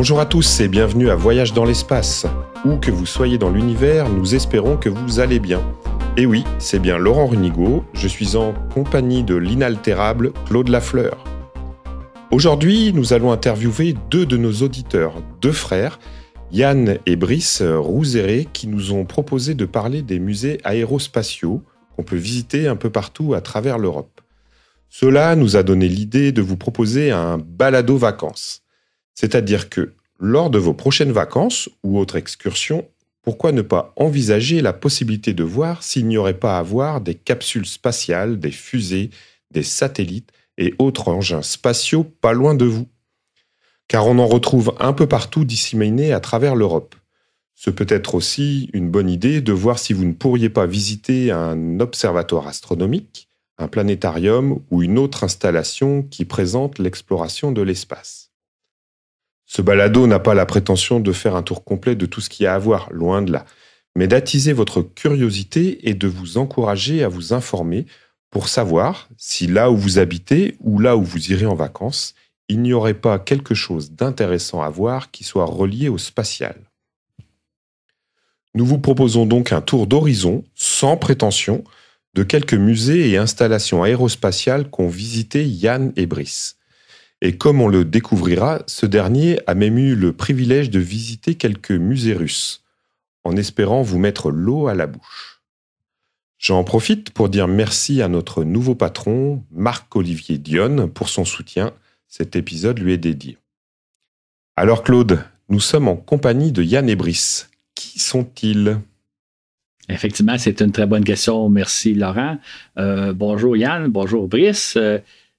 Bonjour à tous et bienvenue à Voyage dans l'espace. Où que vous soyez dans l'univers, nous espérons que vous allez bien. Et oui, c'est bien Laurent Runigo, je suis en compagnie de l'inaltérable Claude Lafleur. Aujourd'hui, nous allons interviewer deux de nos auditeurs, deux frères, Yann et Brice Rouzéré, qui nous ont proposé de parler des musées aérospatiaux qu'on peut visiter un peu partout à travers l'Europe. Cela nous a donné l'idée de vous proposer un balado vacances. C'est-à-dire que lors de vos prochaines vacances ou autres excursions, pourquoi ne pas envisager la possibilité de voir s'il n'y aurait pas à voir des capsules spatiales, des fusées, des satellites et autres engins spatiaux pas loin de vous Car on en retrouve un peu partout disséminés à travers l'Europe. Ce peut être aussi une bonne idée de voir si vous ne pourriez pas visiter un observatoire astronomique, un planétarium ou une autre installation qui présente l'exploration de l'espace. Ce balado n'a pas la prétention de faire un tour complet de tout ce qu'il y a à voir, loin de là, mais d'attiser votre curiosité et de vous encourager à vous informer pour savoir si là où vous habitez ou là où vous irez en vacances, il n'y aurait pas quelque chose d'intéressant à voir qui soit relié au spatial. Nous vous proposons donc un tour d'horizon, sans prétention, de quelques musées et installations aérospatiales qu'ont visité Yann et Brice. Et comme on le découvrira, ce dernier a même eu le privilège de visiter quelques musées russes, en espérant vous mettre l'eau à la bouche. J'en profite pour dire merci à notre nouveau patron, Marc-Olivier Dionne, pour son soutien. Cet épisode lui est dédié. Alors Claude, nous sommes en compagnie de Yann et Brice. Qui sont-ils Effectivement, c'est une très bonne question. Merci Laurent. Euh, bonjour Yann, bonjour Brice. Euh,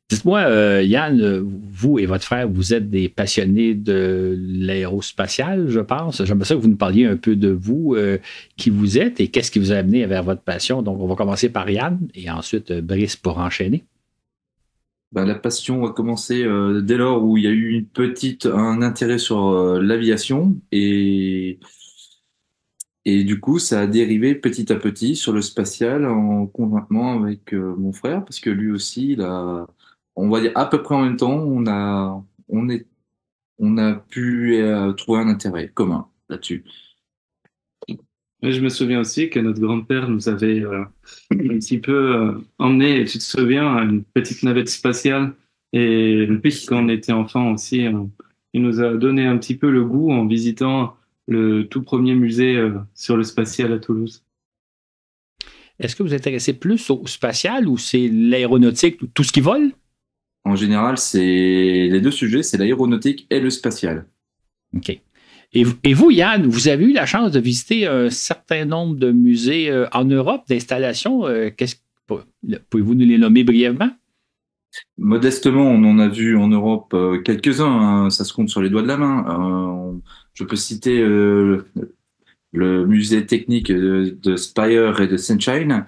Dites-moi, euh, Yann, vous et votre frère, vous êtes des passionnés de l'aérospatial, je pense. J'aimerais ça que vous nous parliez un peu de vous, euh, qui vous êtes et qu'est-ce qui vous a amené vers votre passion. Donc, on va commencer par Yann et ensuite euh, Brice pour enchaîner. Bah, la passion a commencé dès lors où il y a eu une petite, un intérêt sur l'aviation et et du coup, ça a dérivé petit à petit sur le spatial en conjointement avec mon frère, parce que lui aussi, il a, on va à peu près en même temps, on a, on est, on a pu euh, trouver un intérêt commun là-dessus. Je me souviens aussi que notre grand-père nous avait euh, un petit peu euh, emmené, tu te souviens, à une petite navette spatiale. Et depuis quand on était enfant aussi, il nous a donné un petit peu le goût en visitant le tout premier musée sur le spatial à Toulouse. Est-ce que vous, vous intéressez plus au spatial ou c'est l'aéronautique, tout ce qui vole en général, c'est les deux sujets, c'est l'aéronautique et le spatial. OK. Et, et, vous, Yann, vous avez eu la chance de visiter un certain nombre de musées euh, en Europe d'installations. Euh, pouvez-vous nous les nommer brièvement? Modestement, on en a vu en Europe euh, quelques-uns, hein. ça se compte sur les doigts de la main. je peux citer le musée technique de, Spire et de Sunshine.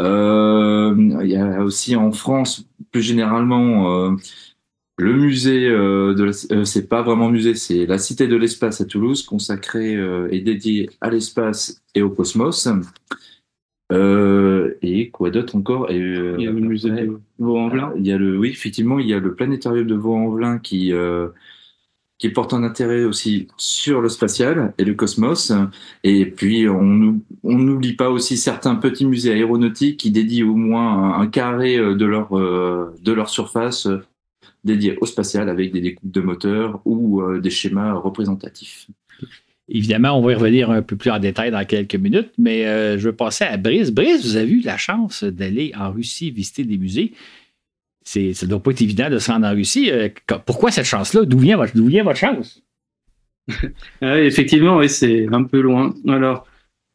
il y a aussi en France plus généralement, euh, le musée, euh, de euh, c'est pas vraiment musée, c'est la Cité de l'espace à Toulouse, consacrée et dédiée à l'espace et au cosmos. et quoi d'autre encore et, Il y a le musée de Vaux-en-Velin. oui, effectivement, il y a le planétarium de Vaux-en-Velin qui, qui porte un intérêt aussi sur le spatial et le cosmos. Et puis, on n'oublie pas aussi certains petits musées aéronautiques qui dédient au moins un, carré euh, de leur, euh, de leur surface euh, dédiée au spatial avec des découpes de moteurs ou des schémas représentatifs. Évidemment, on va y revenir un peu plus en détail dans quelques minutes, mais je veux passer à Brice. Brice, vous avez eu la chance d'aller en Russie visiter des musées c'est, ça ne doit pas être évident de se rendre en Russie. Euh, pourquoi cette chance-là? D'où vient, votre, d'où vient votre chance? Ah effectivement, oui, c'est un peu loin. Alors,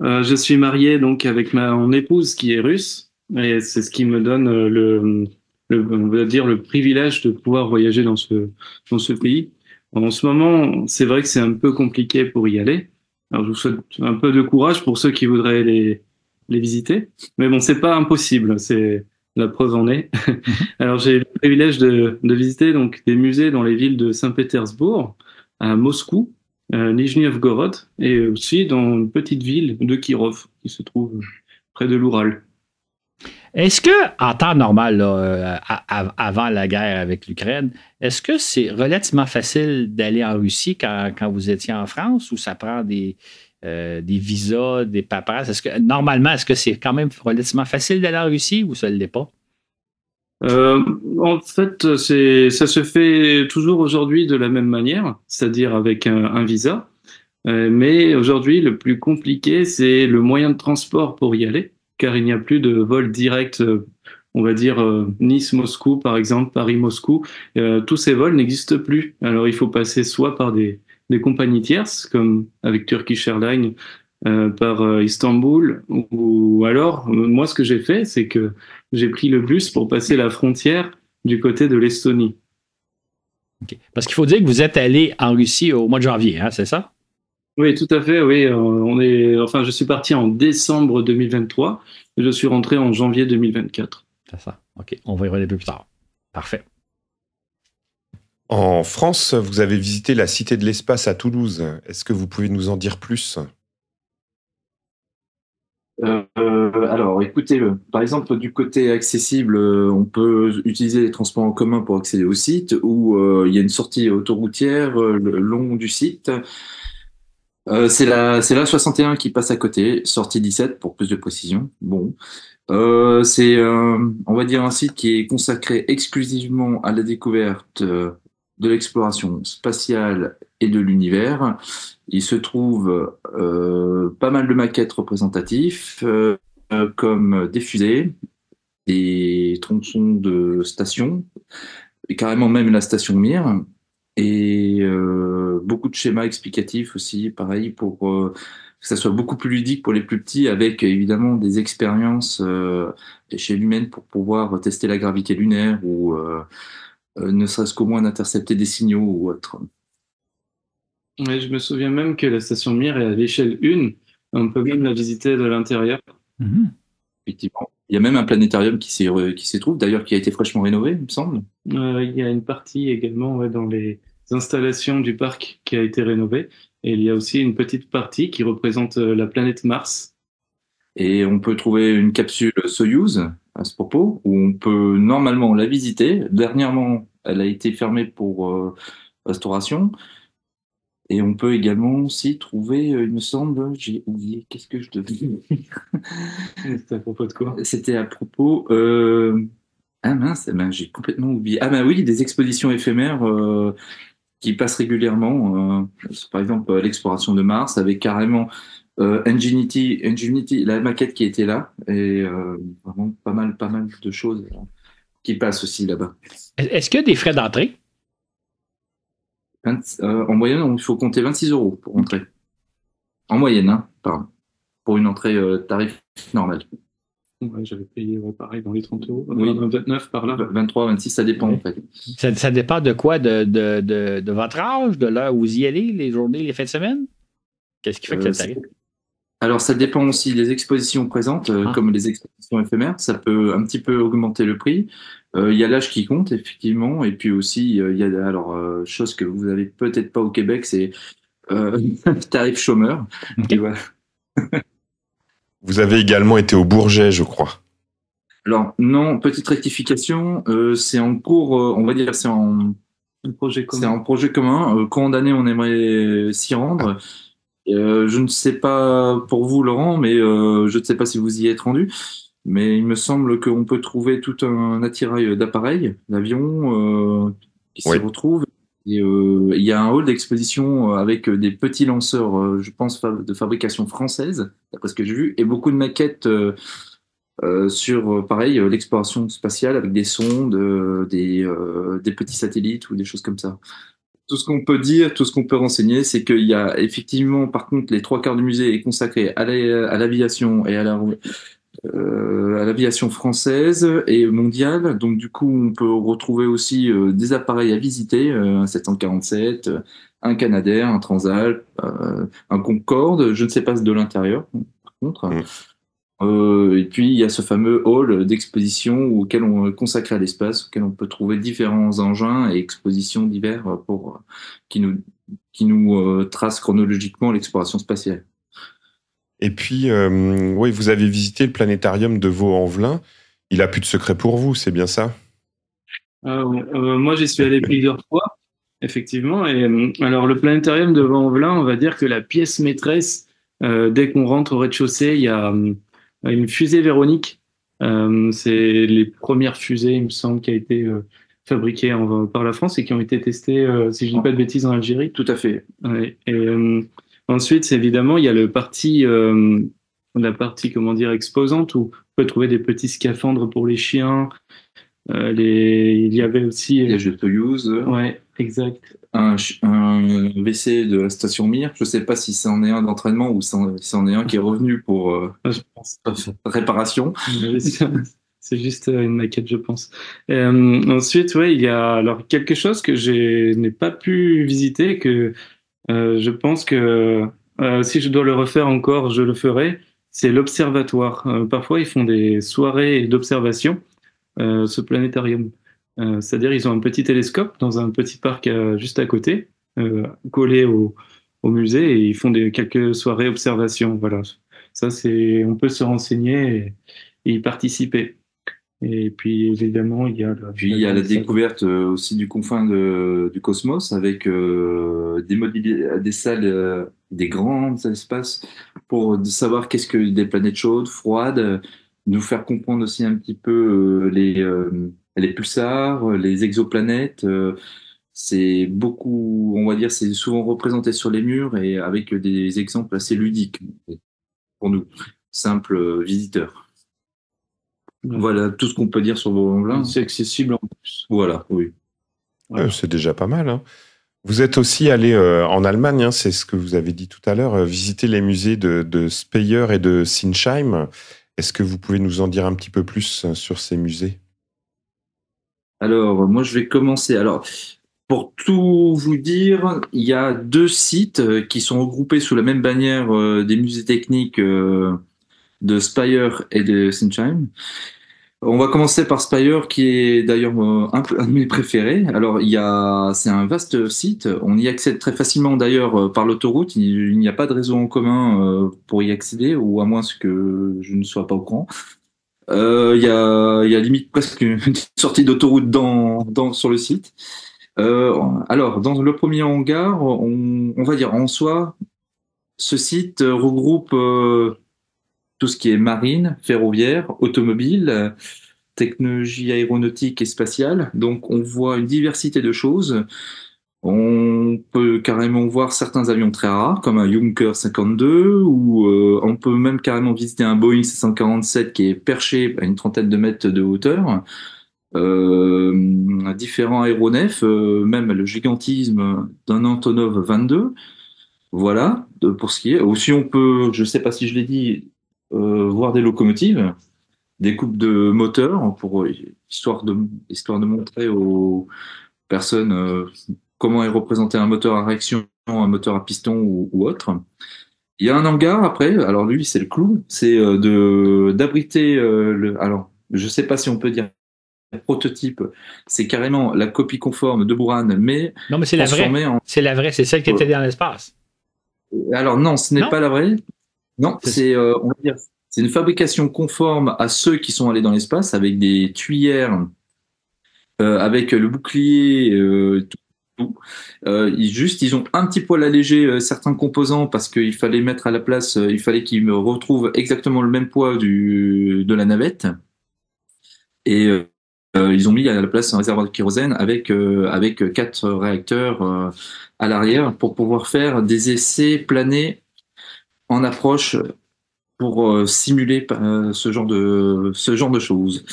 euh, je suis marié donc avec ma, mon épouse qui est russe, et c'est ce qui me donne euh, le, le on va dire le privilège de pouvoir voyager dans ce, dans ce pays. En ce moment, c'est vrai que c'est un peu compliqué pour y aller. Alors, je vous souhaite un peu de courage pour ceux qui voudraient les, les visiter. Mais bon, c'est pas impossible. C'est, la preuve en est. Mhm. Alors j'ai le privilège de, visiter donc des musées dans les villes de Saint-Pétersbourg, à Moscou, à euh, Nizhny Novgorod et aussi dans une petite ville de Kirov qui se trouve près de l'Oural. Est-ce que, en temps normal, euh, avant la guerre avec l'Ukraine, est-ce que c'est relativement facile d'aller en Russie quand, quand, vous étiez en France ou ça prend des, euh, des visas, des papas Est-ce que, normalement, est-ce que c'est quand même relativement facile d'aller en Russie ou ça ne l'est pas? Euh, en fait, c'est, ça se fait toujours aujourd'hui de la même manière, c'est-à-dire avec un, visa. Euh, mais aujourd'hui, le plus compliqué, c'est le moyen de transport pour y aller, car il n'y a plus de vols directs, on va dire Nice-Moscou, par exemple, Paris-Moscou. tous ces vols n'existent plus. Alors, il faut passer soit par des, des compagnies tierces, comme avec Turkish Airlines euh, par euh, Istanbul, ou, alors, euh, moi, ce que j'ai fait, c'est que j'ai pris le bus pour passer la frontière du côté de l'Estonie. Parce qu'il faut dire que vous êtes allé en Russie au mois de janvier, hein, c'est ça? Oui, tout à fait. Oui, on est. Enfin, je suis parti en décembre 2023 et je suis rentré en janvier 2024. C'est ça. Ok, on va y revenir plus tard. Parfait. En France, vous avez visité la Cité de l'Espace à Toulouse. Est-ce que vous pouvez nous en dire plus euh, euh, alors, écoutez, euh, par exemple, du côté accessible, on peut utiliser les transports en commun pour accéder au site, ou il y a une sortie autoroutière le long du site. c'est la, la 61 qui passe à côté, sortie 17 pour plus de précision. Bon, c'est, on va dire, un site qui est consacré exclusivement à la découverte de l'exploration spatiale et de l'univers. Il se trouve euh, pas mal de maquettes représentatives, euh, comme des fusées, des tronçons de stations, et carrément même la station Mir, et euh, beaucoup de schémas explicatifs aussi, pareil, pour que ça soit beaucoup plus ludique pour les plus petits, avec évidemment des expériences chez l'humaine pour pouvoir tester la gravité lunaire ou euh, ne serait-ce qu'au moins d'intercepter des signaux ou autre. je me souviens même que la station Mir est à l'échelle 1. On peut même la visiter de l'intérieur. Mhm. Effectivement. Il y a même un planétarium qui s'y trouve, d'ailleurs, qui a été fraîchement rénové, il me semble. Euh, il y a une partie également dans les installations du parc qui a été rénovée. Et il y a aussi une petite partie qui représente euh, la planète Mars. Et on peut trouver une capsule Soyuz à ce propos, où on peut normalement la visiter. Dernièrement, elle a été fermée pour euh, restauration. Et on peut également aussi trouver, euh, il me semble, j'ai oublié, qu'est-ce que je devais dire C'était à propos de quoi C'était à propos... Euh, ah mince, eh ben j'ai complètement oublié. Ah ben oui, des expositions éphémères qui passent régulièrement. par exemple, l'exploration de Mars avec carrément euh, la maquette qui était là, et euh, vraiment pas mal, pas mal de choses hein, qui passent aussi là-bas. Est-ce qu'il y a des frais d'entrée? Euh, en moyenne, il faut compter 26 euros pour entrer. En moyenne, hein, pardon. Pour une entrée euh, tarif normal. j'avais payé pareil dans les 30 euros. 29 par là. 23, 26, ça dépend en fait. Ça, dépend de quoi de, de, de, votre âge, de l'heure où vous y allez, les journées, les fins de semaine Qu'est-ce qui fait que ça alors ça dépend aussi des expositions présentes, euh, ah. comme les expositions éphémères, ça peut un petit peu augmenter le prix. Euh, il y a l'âge qui compte effectivement, et puis aussi euh, il y a alors chose que vous n'avez peut-être pas au Québec, c'est tarif chômeur. vous avez également été au Bourget, je crois. Alors non, petite rectification, c'est en cours, on va dire, c'est en projet commun. C'est un projet commun. condamné on aimerait s'y rendre. Euh, je ne sais pas pour vous, Laurent, mais euh, je ne sais pas si vous y êtes rendu. Mais il me semble qu'on peut trouver tout un attirail d'appareils, d'avions, euh, qui se retrouvent. Et, il y a un hall d'exposition avec des petits lanceurs, je pense, de fabrication française, d'après ce que j'ai vu, et beaucoup de maquettes. sur pareil l'exploration spatiale avec des sondes, des, petits satellites ou des choses comme ça tout ce qu'on peut dire, tout ce qu'on peut renseigner, c'est qu'il y a effectivement, par contre, les trois quarts du musée est consacré à l'aviation et à la euh, à l'aviation française et mondiale. Donc du coup, on peut retrouver aussi euh, des appareils à visiter, euh, un 747, un Canadair, un Transalp, un Concorde, je ne sais pas ce de l'intérieur par contre. Mmh. Euh, et puis il y a ce fameux hall d'exposition auquel on consacré à l'espace, auquel on peut trouver différents engins et expositions divers pour qui nous qui nous trace euh, tracent chronologiquement l'exploration spatiale. Et puis euh, oui, vous avez visité le planétarium de Vaux-en-Velin. Il a plus de secret pour vous, c'est bien ça Moi, j'y suis allé plusieurs fois, effectivement. Et alors le planétarium de Vaux-en-Velin, on va dire que la pièce maîtresse, dès qu'on rentre au rez-de-chaussée, il y a euh, une fusée Véronique. Euh, c'est les premières fusées, il me semble, qui a été euh, fabriquées par la France et qui ont été testées, si je ne dis pas de bêtises, en Algérie. Tout à fait. Et ensuite, évidemment, il y a le parti, la partie comment dire exposante où on peut trouver des petits scaphandres pour les chiens. Les... Il y avait aussi les to use. Ouais, exact un, un, WC de la station Mir. Je ne sais pas si c'en est un d'entraînement ou si c'en est un qui est revenu pour euh, euh, réparation. C'est juste euh, une maquette, je pense. ensuite, ouais, il y a alors quelque chose que je n'ai pas pu visiter, que je pense que si je dois le refaire encore, je le ferai. C'est l'observatoire. parfois, ils font des soirées d'observation, ce planétarium. Euh, c'est-à-dire ils ont un petit télescope dans un petit parc euh, juste à côté, euh, collé au, au, musée, et ils font des, quelques soirées observations Voilà, ça c'est, on peut se renseigner et, y participer. Et puis évidemment il y a la, puis il y a la découverte aussi du confin de, du cosmos avec des, modèles, des salles, des grands espaces pour savoir qu'est-ce que des planètes chaudes, froides nous faire comprendre aussi un petit peu les, les pulsars, euh, les exoplanètes. Euh, c'est beaucoup, on va dire, c'est souvent représenté sur les murs et avec des exemples assez ludiques pour nous, simples visiteurs. Voilà tout ce qu'on peut dire sur vos C'est accessible en plus. Voilà, oui. Euh, c'est déjà pas mal. Hein. Vous êtes aussi allé en Allemagne, hein, c'est ce que vous avez dit tout à l'heure, visiter les musées de, de, Speyer et de Sinsheim. Est-ce que vous pouvez nous en dire un petit peu plus sur ces musées alors, moi, je vais commencer. Alors, pour tout vous dire, il y a deux sites euh, qui sont regroupés sous la même bannière euh, des musées techniques euh, de Spire et de Sunshine, On va commencer par Spire, qui est d'ailleurs un, de mes préférés. Alors, il y a, c'est un vaste site. On y accède très facilement d'ailleurs par l'autoroute. Il, il n'y a pas de réseau en commun pour y accéder, ou à moins que je ne sois pas au courant. Euh, il y a, y, a, limite presque une sortie d'autoroute dans, dans, sur le site. Euh, alors, dans le premier hangar, on, on, va dire en soi, ce site euh, regroupe tout ce qui est marine, ferroviaire, automobile, technologie aéronautique et spatiale. Donc on voit une diversité de choses. On peut carrément voir certains avions très rares, comme un Junker 52, ou euh, on peut même carrément visiter un Boeing 747 qui est perché à une trentaine de mètres de hauteur. Euh, différents aéronefs, euh, même le gigantisme d'un Antonov 22. Voilà, pour ce qui est. Aussi, on peut, je ne sais pas si je l'ai dit, euh, voir des locomotives, des coupes de moteurs, pour, histoire, de, histoire de montrer aux personnes comment est représenté un moteur à réaction, un moteur à piston ou, autre. Il y a un hangar après, alors lui c'est le clou, c'est euh, de d'abriter euh, le. Alors je sais pas si on peut dire prototype, c'est carrément la copie conforme de Buran, mais non mais c'est la vraie, c'est la vraie, c'est celle qui était dans l'espace. Euh, alors non, ce n'est pas la vraie. Non, c'est c'est une fabrication conforme à ceux qui sont allés dans l'espace avec des tuyères, avec le bouclier, euh, euh, ils, juste, ils ont un petit poil allégé euh, certains composants parce qu'il fallait mettre à la place, euh, il fallait qu'ils retrouvent exactement le même poids du, de la navette. Et euh, euh, ils ont mis à la place un réservoir de kérosène avec, avec quatre réacteurs à l'arrière pour pouvoir faire des essais planés en approche pour simuler ce genre de ce genre de choses.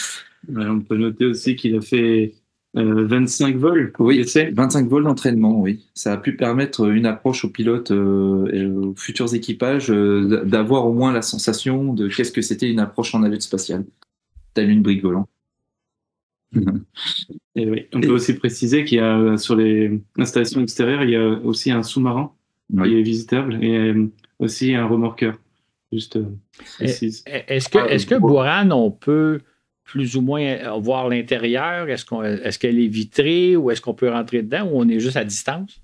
on peut noter aussi qu'il a fait 25 euh, vols Oui, 25 vols d'entraînement, oui. Ça a pu permettre euh, une approche aux pilotes euh, et aux futurs équipages d'avoir au moins la sensation de qu'est-ce que c'était une approche en navette spatiale, telle une brique volante. on peut aussi préciser qu'il y a sur les installations extérieures, il y a aussi un sous-marin il qui est visitable et aussi un remorqueur. Juste. Est-ce que, ah, est-ce que Boran, on peut plus ou moins euh, voir l'intérieur? Est-ce qu'elle est, vitrée ou est-ce qu'on peut rentrer dedans ou on est juste à distance?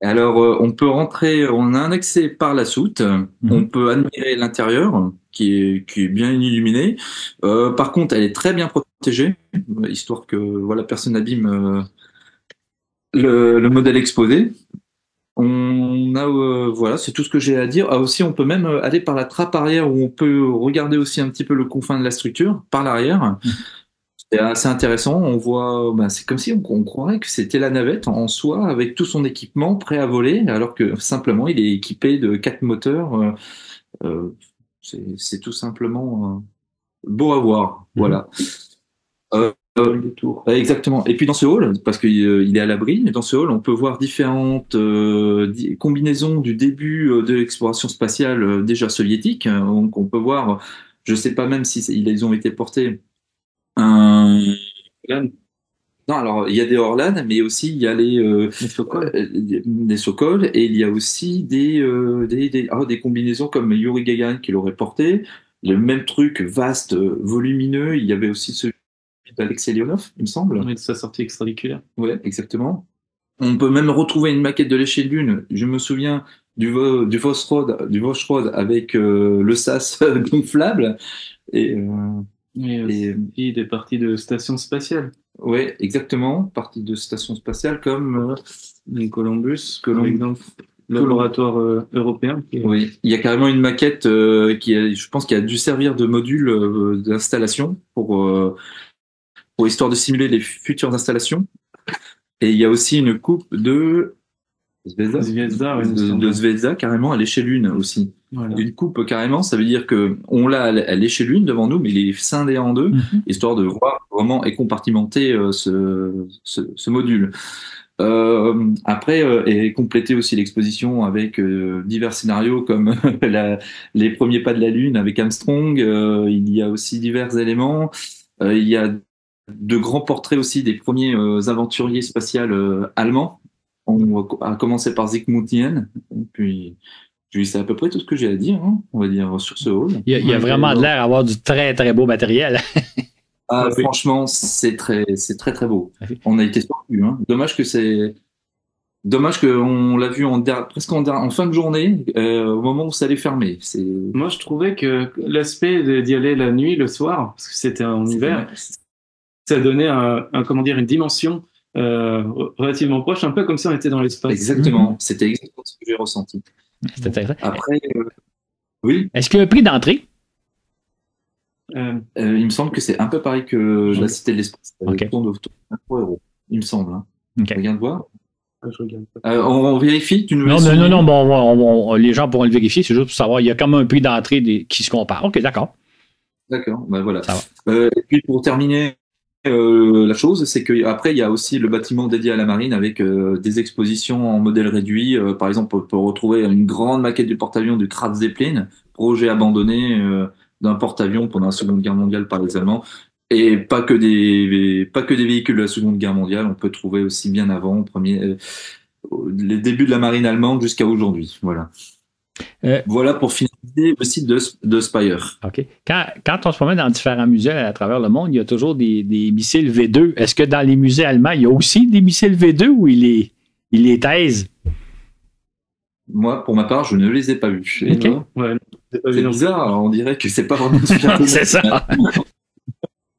Alors, euh, on peut rentrer, on a un accès par la soute, mhm. on peut admirer l'intérieur qui est, bien illuminé. Euh, par contre, elle est très bien protégée, histoire que voilà, personne n'abîme le, modèle exposé. On a, euh, voilà, c'est tout ce que j'ai à dire. Ah, aussi, on peut même euh, aller par la trappe arrière où on peut regarder aussi un petit peu le confin de la structure par l'arrière. Mmh. C'est assez intéressant. On voit, bah, c'est comme si on, croirait que c'était la navette en soi avec tout son équipement prêt à voler, alors que simplement il est équipé de quatre moteurs. Euh, c'est tout simplement beau à voir. Mmh. Voilà. Exactement. Et puis dans ce hall, parce qu'il euh, est à l'abri, dans ce hall, on peut voir différentes euh, combinaisons du début euh, de l'exploration spatiale déjà soviétique. Hein. Donc on peut voir, je ne sais pas même si ils ont été portés un. Non, alors il y a des Orlan, mais aussi il y a les, euh, les, Sokols. et il y a aussi des, des, des, ah, des, combinaisons comme Yuri Gagarin qui l'aurait porté. Le même truc vaste, volumineux. Il y avait aussi ce d'Alexei Leonov, il me semble. Oui, de sa sortie extraordinaire. Ouais, exactement. On peut même retrouver une maquette de l'échelle lune. Je me souviens du, vo du avec euh, le SAS gonflable. Et, euh, euh, et, des parties de station spatiale. Oui, exactement. Parties de station spatiale comme euh, Columbus, Columbus laboratoire européen. Oui, il y a carrément une maquette qui, je pense, qui a dû servir de module d'installation pour pour histoire de simuler les futures installations. Et il y a aussi une coupe de de, de, carrément à l'échelle lune aussi. Une coupe carrément, ça veut dire que on l'a à l'échelle lune devant nous, mais il est scindé en deux, mhm. histoire de voir vraiment et compartimenter euh, ce, ce, ce, module. Euh, après, et euh, compléter aussi l'exposition avec euh, divers scénarios comme la, les premiers pas de la Lune avec Armstrong. il y a aussi divers éléments. il y a de grands portraits aussi des premiers euh, aventuriers spatials euh, allemands. On a commencé par Zygmunt puis c'est à peu près tout ce que j'ai à dire, hein, on va dire, sur ce hall. Il y a, vraiment de l'air d'avoir avoir du très, très beau matériel. Ah, franchement, c'est très, très, très beau. Ah, on a été surpris. Hein. Dommage que c'est. Dommage qu'on l'a vu en presque en, fin de journée, euh, au moment où ça allait fermer. Moi, je trouvais que l'aspect d'y aller la nuit, le soir, parce que c'était en hiver, ça donnait un, comment dire, une dimension euh, relativement proche, un peu comme si on était dans l'espace. Exactement, mm-hmm. c'était exactement ce que j'ai ressenti. Après, euh, oui. Est-ce qu'il y a un prix d'entrée euh, Il me semble que c'est un peu pareil que la Cité de l'Espace. Okay. euros, il me semble. Hein. Okay. Regarde voir. Ah, on, vérifie Non, non, non, bon, les gens pourront le vérifier, c'est juste pour savoir, il y a quand même un prix d'entrée qui se compare. Ok, d'accord. D'accord, ben voilà. et puis pour terminer, euh, la chose, c'est qu'après, il y a aussi le bâtiment dédié à la marine avec euh, des expositions en modèle réduit. Euh, par exemple, on peut retrouver une grande maquette du porte-avions du Kratz Zeppelin, projet abandonné d'un porte-avions pendant la Seconde Guerre mondiale par les Allemands. Et pas que des, pas que des véhicules de la Seconde Guerre mondiale, on peut trouver aussi bien avant, premier, les débuts de la marine allemande jusqu'à aujourd'hui. Voilà. Euh, voilà pour finaliser le site de, de Spire. OK. Quand, on se promène dans différents musées à travers le monde, il y a toujours des, missiles V2. Est-ce que dans les musées allemands, il y a aussi des missiles V2 ou il est, il est Moi, pour ma part, je ne les ai pas vus. c'est bizarre, on dirait que c'est pas vraiment C'est ça.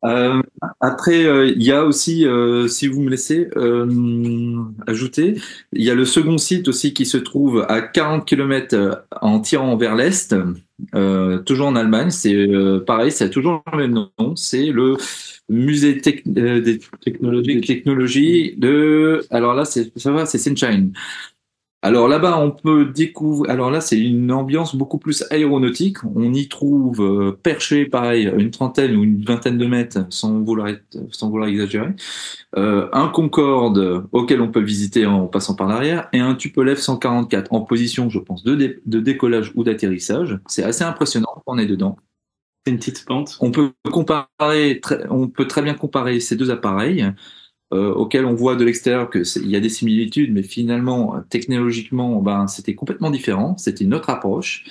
Euh, après, euh, il y a aussi, euh, si vous me laissez euh, ajouter, il y a le second site aussi qui se trouve à 40 km en tirant vers l'est, toujours en Allemagne. C'est pareil, c'est toujours le même nom. C'est le musée des, technologies, de. Alors là, c'est ça va, c'est Sunshine. Alors là-bas, on peut découvrir. Alors là, c'est une ambiance beaucoup plus aéronautique. On y trouve euh, perché, pareil, une trentaine ou une vingtaine de mètres, sans vouloir, sans vouloir exagérer, euh, un Concorde auquel on peut visiter en passant par l'arrière et un Tupolev 144 en position, je pense, de, décollage ou d'atterrissage. C'est assez impressionnant. On est dedans. C'est une petite pente. On peut comparer. on peut très bien comparer ces deux appareils. Euh, auquel on voit de l'extérieur qu'il y a des similitudes, mais finalement, technologiquement, ben, c'était complètement différent. C'était une autre approche.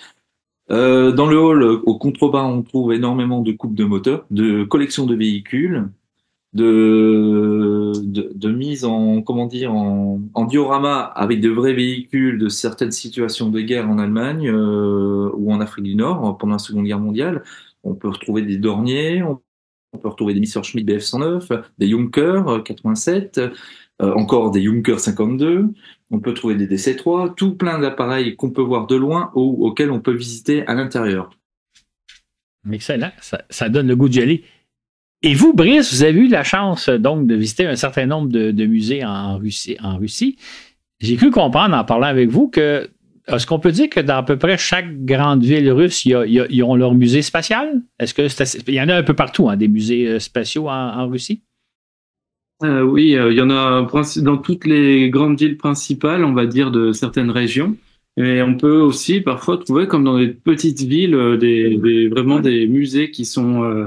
Euh, dans le hall, au contrebas, on trouve énormément de coupes de moteurs, de collections de véhicules, de, de, mise en, comment dire, en, en, diorama avec de vrais véhicules de certaines situations de guerre en Allemagne euh, ou en Afrique du Nord pendant la Seconde Guerre mondiale. On peut retrouver des dorniers, on peut retrouver des Messerschmitt BF109, des Junker 87, euh, euh, encore des Junker 52. On peut trouver des DC3, tout plein d'appareils qu'on peut voir de loin ou auxquels on peut visiter à l'intérieur. Excellent, ça, ça, donne le goût d'y aller. Et vous, Brice, vous avez eu la chance donc de visiter un certain nombre de, musées en Russie. En Russie. J'ai cru comprendre en parlant avec vous que est-ce qu'on peut dire que dans à peu près chaque grande ville russe, ils ont leur musée spatial? Est-ce que il y en a un peu partout, hein, des musées euh, spatiaux en, Russie? Euh, oui, euh, il y en a dans toutes les grandes villes principales, on va dire, de certaines régions. Mais on peut aussi parfois trouver, comme dans des petites villes, des, vraiment des musées qui sont,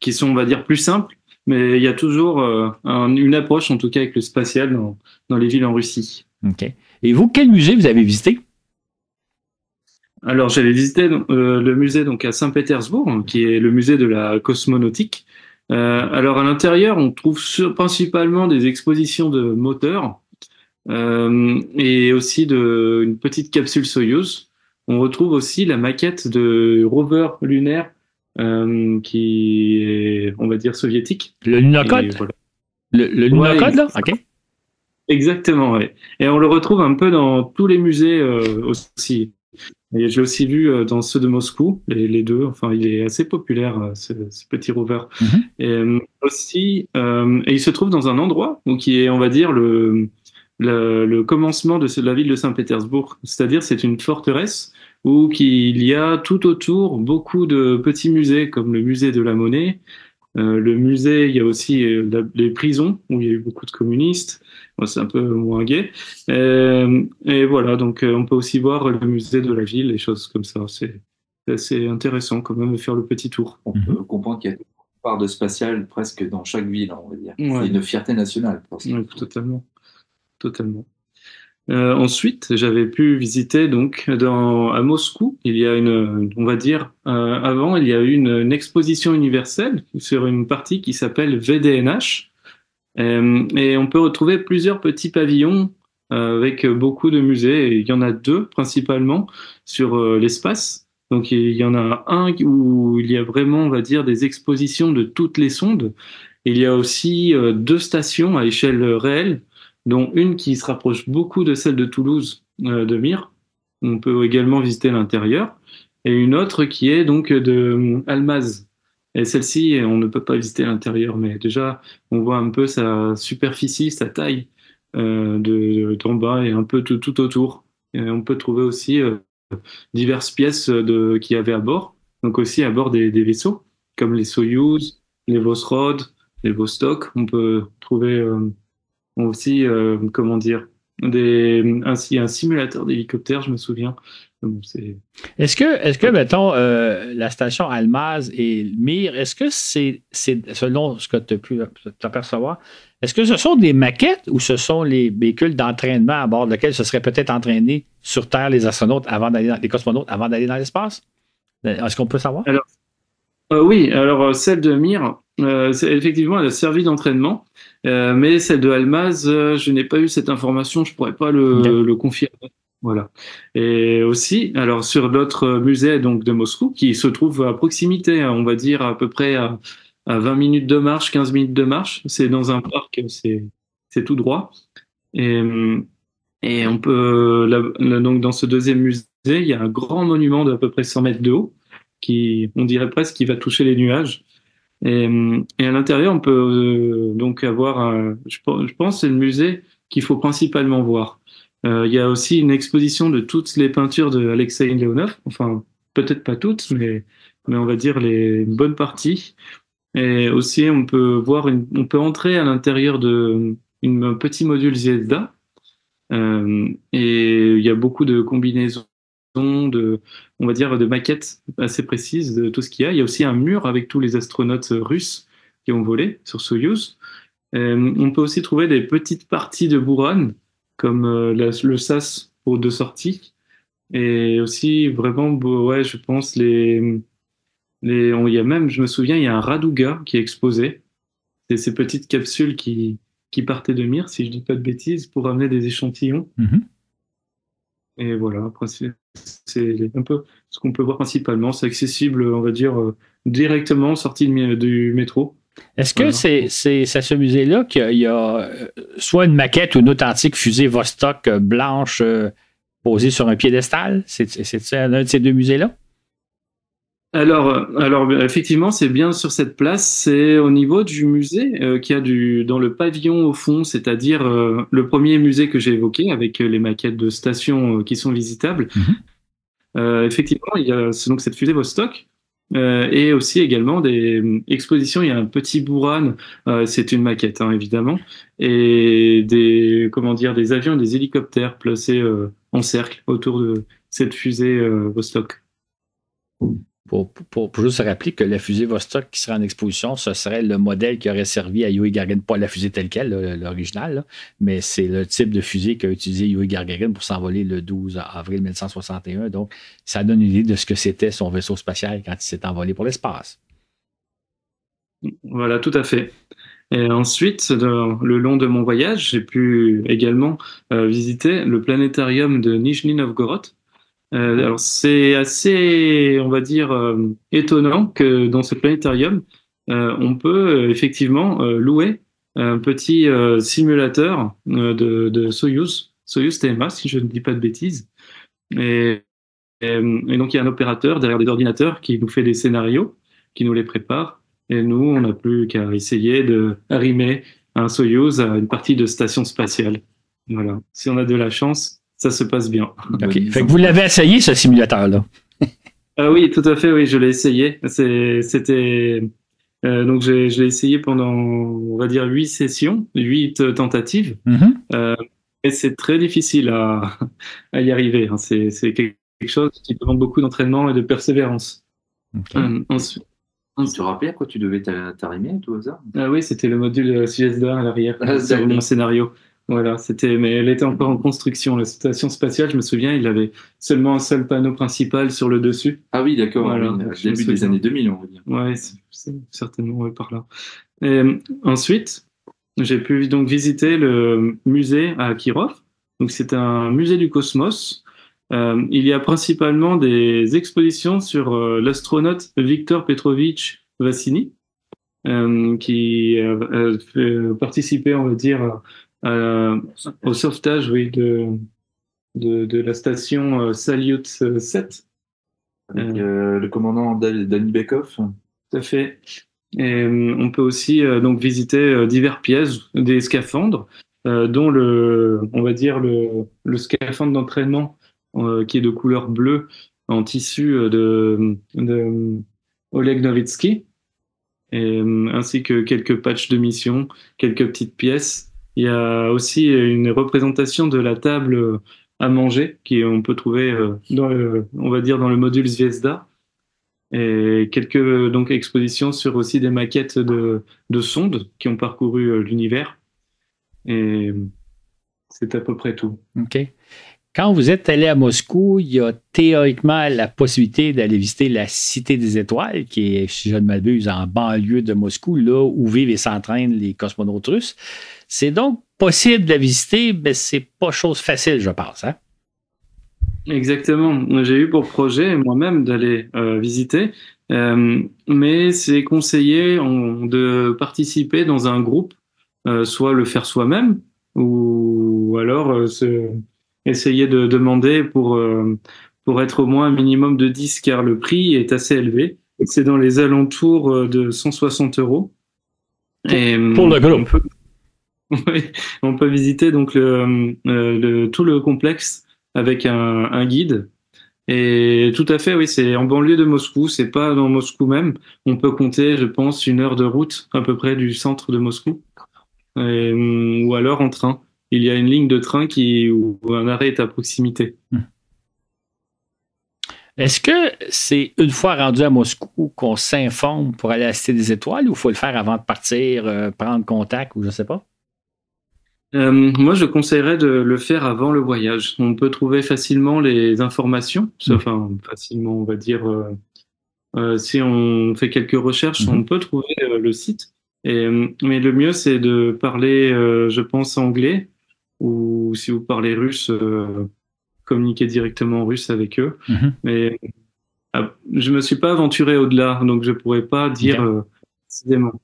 qui sont, on va dire, plus simples. Mais il y a toujours une approche, en tout cas, avec le spatial dans, dans les villes en Russie. OK. Et vous, quel musée vous avez visité alors j'avais visité euh, le musée donc à Saint-Pétersbourg, hein, qui est le musée de la cosmonautique. Euh, alors à l'intérieur, on trouve principalement des expositions de moteurs euh, et aussi de, une petite capsule Soyuz. On retrouve aussi la maquette de rover lunaire qui est, on va dire, soviétique. Le Lunacode Le, Ok. Exactement, oui. Et on le retrouve un peu dans tous les musées aussi. Et j'ai aussi vu euh, dans ceux de Moscou, les, deux, enfin, il est assez populaire, euh, ce, petit rover. Mhm. Et euh, aussi, et il se trouve dans un endroit qui est, on va dire, le, commencement de, la ville de Saint-Pétersbourg. C'est-à-dire, c'est une forteresse où il y a tout autour beaucoup de petits musées, comme le musée de la monnaie. le musée, il y a aussi les prisons où il y a eu beaucoup de communistes c'est un peu moins gai. Euh, et voilà, donc euh, on peut aussi voir le musée de la ville, les choses comme ça. C'est assez intéressant quand même de faire le petit tour. On mhm. peut comprendre qu'il y a une part de spatial presque dans chaque ville, on va dire. C'est une fierté nationale. Pour totalement, totalement. Euh, ensuite, j'avais pu visiter donc dans, à Moscou. Il y a une, on va dire, avant, il y a eu une, exposition universelle sur une partie qui s'appelle VDNH, euh, et on peut retrouver plusieurs petits pavillons euh, avec beaucoup de musées. Et il y en a deux principalement sur euh, l'espace. Donc il y en a un où il y a vraiment, on va dire, des expositions de toutes les sondes. Il y a aussi deux stations à échelle réelle, dont une qui se rapproche beaucoup de celle de Toulouse de Mire. On peut également visiter l'intérieur. Et une autre qui est donc de Almaz, et celle-ci, on ne peut pas visiter l'intérieur, mais déjà, on voit un peu sa superficie, sa taille euh, de, d'en bas et un peu tout, tout autour. Et on peut trouver aussi euh, diverses pièces euh, de, qu'il y avait à bord, donc aussi à bord des, vaisseaux, comme les Soyuz, les Vosrod, les Vostok. On peut trouver aussi, comment dire, des, un simulateur d'hélicoptère, je me souviens, est-ce que, est que, mettons, euh, la station Almaz et Mir, est-ce que c'est, selon ce que tu as pu t'apercevoir, est-ce que ce sont des maquettes ou ce sont les véhicules d'entraînement à bord de lesquels se seraient peut-être entraînés sur Terre les astronautes avant d'aller les cosmonautes avant d'aller dans l'espace? Euh, est-ce qu'on peut savoir? Euh, oui, alors celle de Mir, effectivement, elle a servi d'entraînement, mais celle de Almaz, je n'ai pas eu cette information, je ne pourrais pas le, le confirmer. Voilà. Et aussi, alors sur l'autre musée donc de Moscou, qui se trouve à proximité, hein, on va dire à peu près à, 20 minutes de marche, 15 minutes de marche. C'est dans un parc, c'est tout droit. Et, et on peut donc dans ce deuxième musée, il y a un grand monument de à peu près 100 mètres de haut, qui on dirait presque qui va toucher les nuages. Et, à l'intérieur, on peut euh, donc avoir, je pense, c'est le musée qu'il faut principalement voir euh, il y a aussi une exposition de toutes les peintures d'Alexei Alexei Leonov, enfin peut-être pas toutes, mais, mais on va dire les, bonnes parties. Et aussi, on peut voir, une, on peut entrer à l'intérieur de une, petit module Zvezda, euh, et il y a beaucoup de combinaisons, de, on va dire, de maquettes assez précises de tout ce qu'il y a. Il y a aussi un mur avec tous les astronautes russes qui ont volé sur Soyuz. Euh, on peut aussi trouver des petites parties de Buran comme euh, le SAS aux deux sorties. Et aussi, vraiment, ouais, je pense, les. les Il y a même, je me souviens, il y a un Raduga qui est exposé. C'est ces petites capsules qui, qui partaient de Mire, si je ne dis pas de bêtises, pour amener des échantillons. Mhm. Et voilà, c'est un peu ce qu'on peut voir principalement. C'est accessible, on va dire, euh, directement sorti du métro. Est-ce que c'est à ce musée-là qu'il y, a euh, soit une maquette ou une authentique fusée Vostok euh, blanche euh, posée sur un piédestal? C'est un de ces deux musées-là? Alors, alors effectivement, c'est bien sur cette place. C'est au niveau du musée qui a du dans le pavillon au fond, c'est-à-dire le premier musée que j'ai évoqué avec les maquettes de stations qui sont visitables. Mhm. effectivement, il y a donc cette fusée Vostok euh, et aussi également des euh, expositions. Il y a un petit Bourane, euh, c'est une maquette hein, évidemment, et des comment dire des avions, des hélicoptères placés en cercle autour de cette fusée Vostok. Pour, pour, pour, juste rappeler que la fusée Vostok qui sera en exposition, ce serait le modèle qui aurait servi à Yuri Gagarin, pas la fusée telle qu'elle, l'original, mais c'est le type de fusée qu'a utilisé Yuri Gagarin pour s'envoler le 12 avril 1961. Donc, ça donne une idée de ce que c'était son vaisseau spatial quand il s'est envolé pour l'espace. Voilà, tout à fait. Et ensuite, le long de mon voyage, j'ai pu également euh, visiter le planétarium de Nizhny Novgorod, euh, alors c'est assez, on va dire, euh, étonnant que dans ce planétarium, euh, on peut euh, effectivement euh, louer un petit simulateur de, de Soyuz, Soyuz TMA, si je ne dis pas de bêtises. Et, donc il y a un opérateur derrière des ordinateurs qui nous fait des scénarios, qui nous les prépare, et nous, on n'a plus qu'à essayer de arrimer un Soyuz à une partie de station spatiale. Voilà. Si on a de la chance, ça se passe bien. vous l'avez essayé, ce simulateur-là? Ah oui, tout à fait, oui, je l'ai essayé. C'était. Euh, donc, je l'ai essayé pendant, on va dire, huit sessions, huit euh, tentatives. Mm-hmm. Euh, et c'est très difficile à, à y arriver. Hein. C'est quelque chose qui demande beaucoup d'entraînement et de persévérance. tu te rappelles à quoi tu devais t'arrimer, tout hasard ah Oui, c'était le module CS2 à l'arrière, c'est ah, mon scénario. Voilà, c'était, mais elle était encore en construction. La station spatiale, je me souviens, il avait seulement un seul panneau principal sur le dessus. Ah oui, d'accord. Voilà, oui, début des années 2000, on va dire. Oui, c'est, certainement par là. ensuite, j'ai pu donc visiter le musée à Kirov. Donc c'est un musée du cosmos. Euh, il y a principalement des expositions sur euh, l'astronaute Victor Petrovitch Vassini, euh, qui a participé, on va dire, euh, au sauvetage, oui, de, de, la station euh, Salyut 7. Euh, Avec, le commandant Danny Bekoff. Tout à fait. Et on peut aussi donc visiter divers pièces des scaphandres, dont le, on va dire le, scaphandre d'entraînement qui est de couleur bleue en tissu de, de Oleg Novitsky, ainsi que quelques patchs de mission, quelques petites pièces. Il y a aussi une représentation de la table à manger qui on peut trouver euh, dans le, euh, on va dire dans le module Zvezda et quelques donc expositions sur aussi des maquettes de, de sondes qui ont parcouru euh, l'univers et c'est à peu près tout. OK. Quand vous êtes allé à Moscou, il y a théoriquement la possibilité d'aller visiter la Cité des Étoiles, qui est, si je ne m'abuse, en banlieue de Moscou, là où vivent et s'entraînent les cosmonautes russes. C'est donc possible de la visiter, mais c'est pas chose facile, je pense. Hein? Exactement. J'ai eu pour projet moi-même d'aller euh, visiter, euh, mais c'est conseillé de participer dans un groupe, euh, soit le faire soi-même, ou, alors essayer de demander pour, pour être au moins un minimum de 10, car le prix est assez élevé. C'est dans les alentours de 160 euros. Et, pour le groupe on peut visiter donc le, euh, tout le complexe avec un, guide. Et tout à fait, oui, c'est en banlieue de Moscou, c'est pas dans Moscou même. On peut compter, je pense, une heure de route à peu près du centre de Moscou, hum, ou alors en train. Il y a une ligne de train qui où un arrêt est à proximité. Hum. Est-ce que c'est une fois rendu à Moscou qu'on s'informe pour aller à la Cité des Étoiles ou faut le faire avant de partir, euh, prendre contact ou je sais pas? Euh, moi, je conseillerais de le faire avant le voyage. On peut trouver facilement les informations, enfin facilement, on va dire, euh, euh, si on fait quelques recherches, mhm. on peut trouver le site. mais le mieux, c'est de parler, je pense, anglais ou si vous parlez russe, communiquer directement en russe avec eux. Mhm. Mais ah, je me suis pas aventuré au-delà, donc je pourrais pas dire précisément.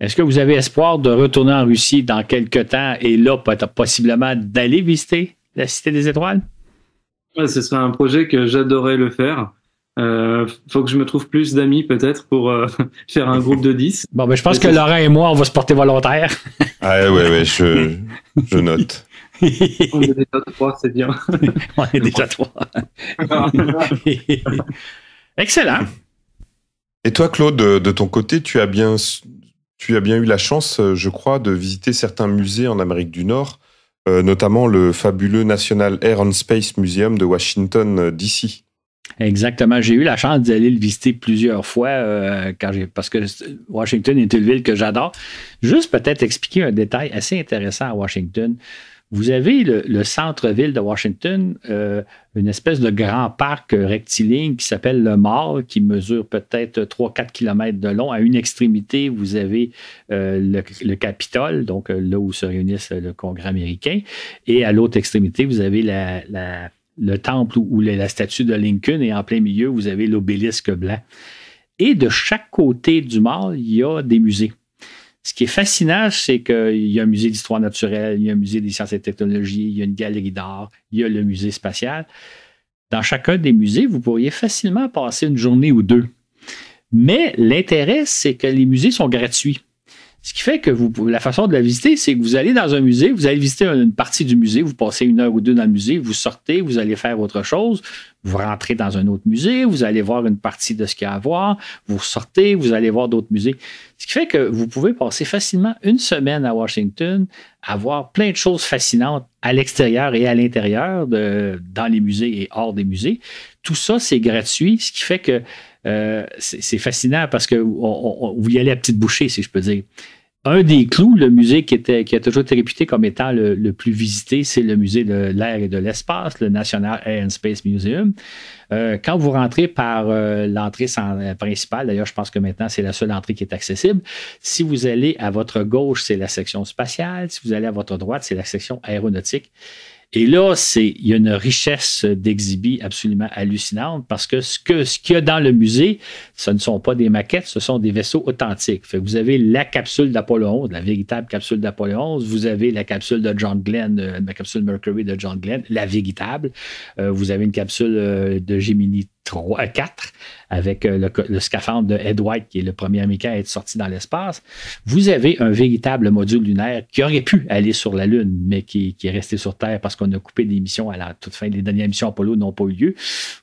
Est-ce que vous avez espoir de retourner en Russie dans quelques temps et là, possiblement, d'aller visiter la Cité des Étoiles? ce serait un projet que j'adorerais le faire. Il euh, faut que je me trouve plus d'amis peut-être pour euh, faire un groupe de 10. Bon, ben, je pense que Laurent et moi, on va se porter volontaire. ah oui, ouais, je, je note. on est déjà trois, c'est bien. on est déjà trois. Excellent. Et toi, Claude, de ton côté, tu as bien tu as bien eu la chance, euh, je crois, de visiter certains musées en Amérique du Nord, euh, notamment le fabuleux National Air and Space Museum de Washington, euh, D.C. Exactement. J'ai eu la chance d'aller le visiter plusieurs fois parce que Washington est une ville que j'adore. Juste peut-être expliquer un détail assez intéressant à Washington vous avez le, centre-ville de Washington, euh, une espèce de grand parc rectiligne qui s'appelle le Mall, qui mesure peut-être 3-4 km de long. À une extrémité, vous avez euh, le, Capitole, donc euh, là où se réunissent le Congrès américain. Et à l'autre extrémité, vous avez le temple ou la, la statue de Lincoln. Et en plein milieu, vous avez l'obélisque blanc. Et de chaque côté du Mall, il y a des musées. Ce qui est fascinant, c'est qu'il y a un musée d'histoire naturelle, il y a un musée des sciences et technologies, il y a une galerie d'art, il y a le musée spatial. Dans chacun des musées, vous pourriez facilement passer une journée ou deux. Mais l'intérêt, c'est que les musées sont gratuits. Ce qui fait que vous, la façon de la visiter, c'est que vous allez dans un musée, vous allez visiter une partie du musée, vous passez une heure ou deux dans le musée, vous sortez, vous allez faire autre chose, vous rentrez dans un autre musée, vous allez voir une partie de ce qu'il y a à voir, vous sortez, vous allez voir d'autres musées. Ce qui fait que vous pouvez passer facilement une semaine à Washington, avoir plein de choses fascinantes à l'extérieur et à l'intérieur, dans les musées et hors des musées. Tout ça, c'est gratuit, ce qui fait que euh, c'est fascinant parce que vous y allez à petite bouchée, si je peux dire. Un des clous, le musée qui, a toujours été réputé comme étant le, plus visité, c'est le musée de l'air et de l'espace, le National Air and Space Museum. Euh, quand vous rentrez par euh, l'entrée principale, d'ailleurs, je pense que maintenant, c'est la seule entrée qui est accessible. Si vous allez à votre gauche, c'est la section spatiale. Si vous allez à votre droite, c'est la section aéronautique. Et là, c'est, il y a une richesse d'exhibits absolument hallucinante parce que ce, que ce qu'il y a dans le musée, ce ne sont pas des maquettes, ce sont des vaisseaux authentiques. vous avez la capsule d'Apollo 11, la véritable capsule d'Apollo 11. Vous avez la capsule de John Glenn, euh, la capsule Mercury de John Glenn, la véritable. Euh, vous avez une capsule euh, de Gemini 4 avec euh, le, le, scaphandre de Ed White, qui est le premier Américain à être sorti dans l'espace, vous avez un véritable module lunaire qui aurait pu aller sur la Lune, mais qui, est resté sur Terre parce qu'on a coupé des missions à la toute fin. Les dernières missions Apollo n'ont pas eu lieu.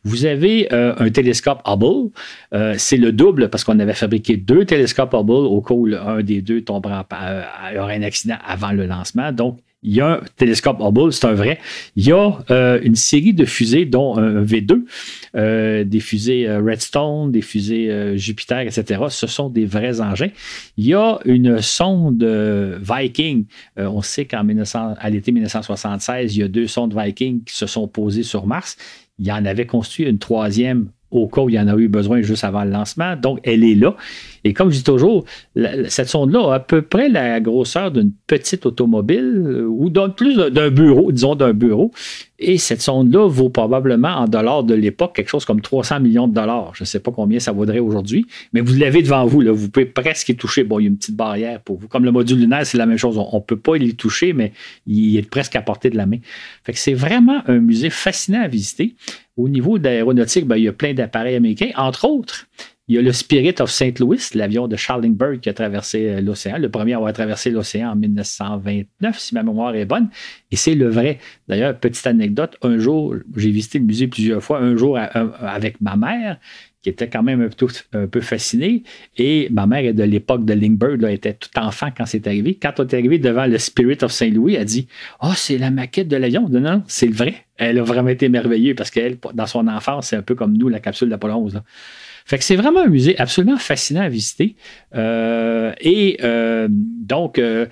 Vous avez euh, un télescope Hubble. Euh, c'est le double parce qu'on avait fabriqué deux télescopes Hubble au cours où un des deux tombera un accident avant le lancement. Donc, il y a un télescope Hubble, c'est un vrai. Il y a euh, une série de fusées, dont un V2, euh, des fusées euh, Redstone, des fusées Jupiter, etc. Ce sont des vrais engins. Il y a une sonde Viking. on sait qu'à l'été 1976, il y a deux sondes Viking qui se sont posées sur Mars. Il y en avait construit une troisième au cas où il y en a eu besoin juste avant le lancement. Donc, elle est là. Et comme je dis toujours, cette sonde-là a à peu près la grosseur d'une petite automobile euh, ou d'un, plus d'un bureau, disons d'un bureau. Et cette sonde-là vaut probablement en dollars de l'époque quelque chose comme 300 millions de dollars. Je ne sais pas combien ça vaudrait aujourd'hui, mais vous l'avez devant vous. vous pouvez presque y toucher. Bon, il y a une petite barrière pour vous. Comme le module lunaire, c'est la même chose. On ne peut pas y toucher, mais il est presque à portée de la main. Fait que c'est vraiment un musée fascinant à visiter. Au niveau de l'aéronautique, ben, il y a plein d'appareils américains. Entre autres, il y a le Spirit of St. Louis, l'avion de Charlingburg qui a traversé euh, l'océan, le premier à avoir traversé l'océan en 1929, si ma mémoire est bonne. Et c'est le vrai. D'ailleurs, petite anecdote, un jour, j'ai visité le musée plusieurs fois, un jour avec ma mère, était quand même un peu, un fasciné. Et ma mère est de l'époque de Lingbird, elle était tout enfant quand c'est arrivé. Quand on est arrivé devant le Spirit of Saint-Louis, elle dit Ah, oh, c'est la maquette de l'avion. Non, non, c'est le vrai. Elle a vraiment été merveilleuse parce qu'elle, dans son enfance, c'est un peu comme nous, la capsule d'Apollo 11. Fait que c'est vraiment un musée absolument fascinant à visiter. Euh, et euh, donc, euh,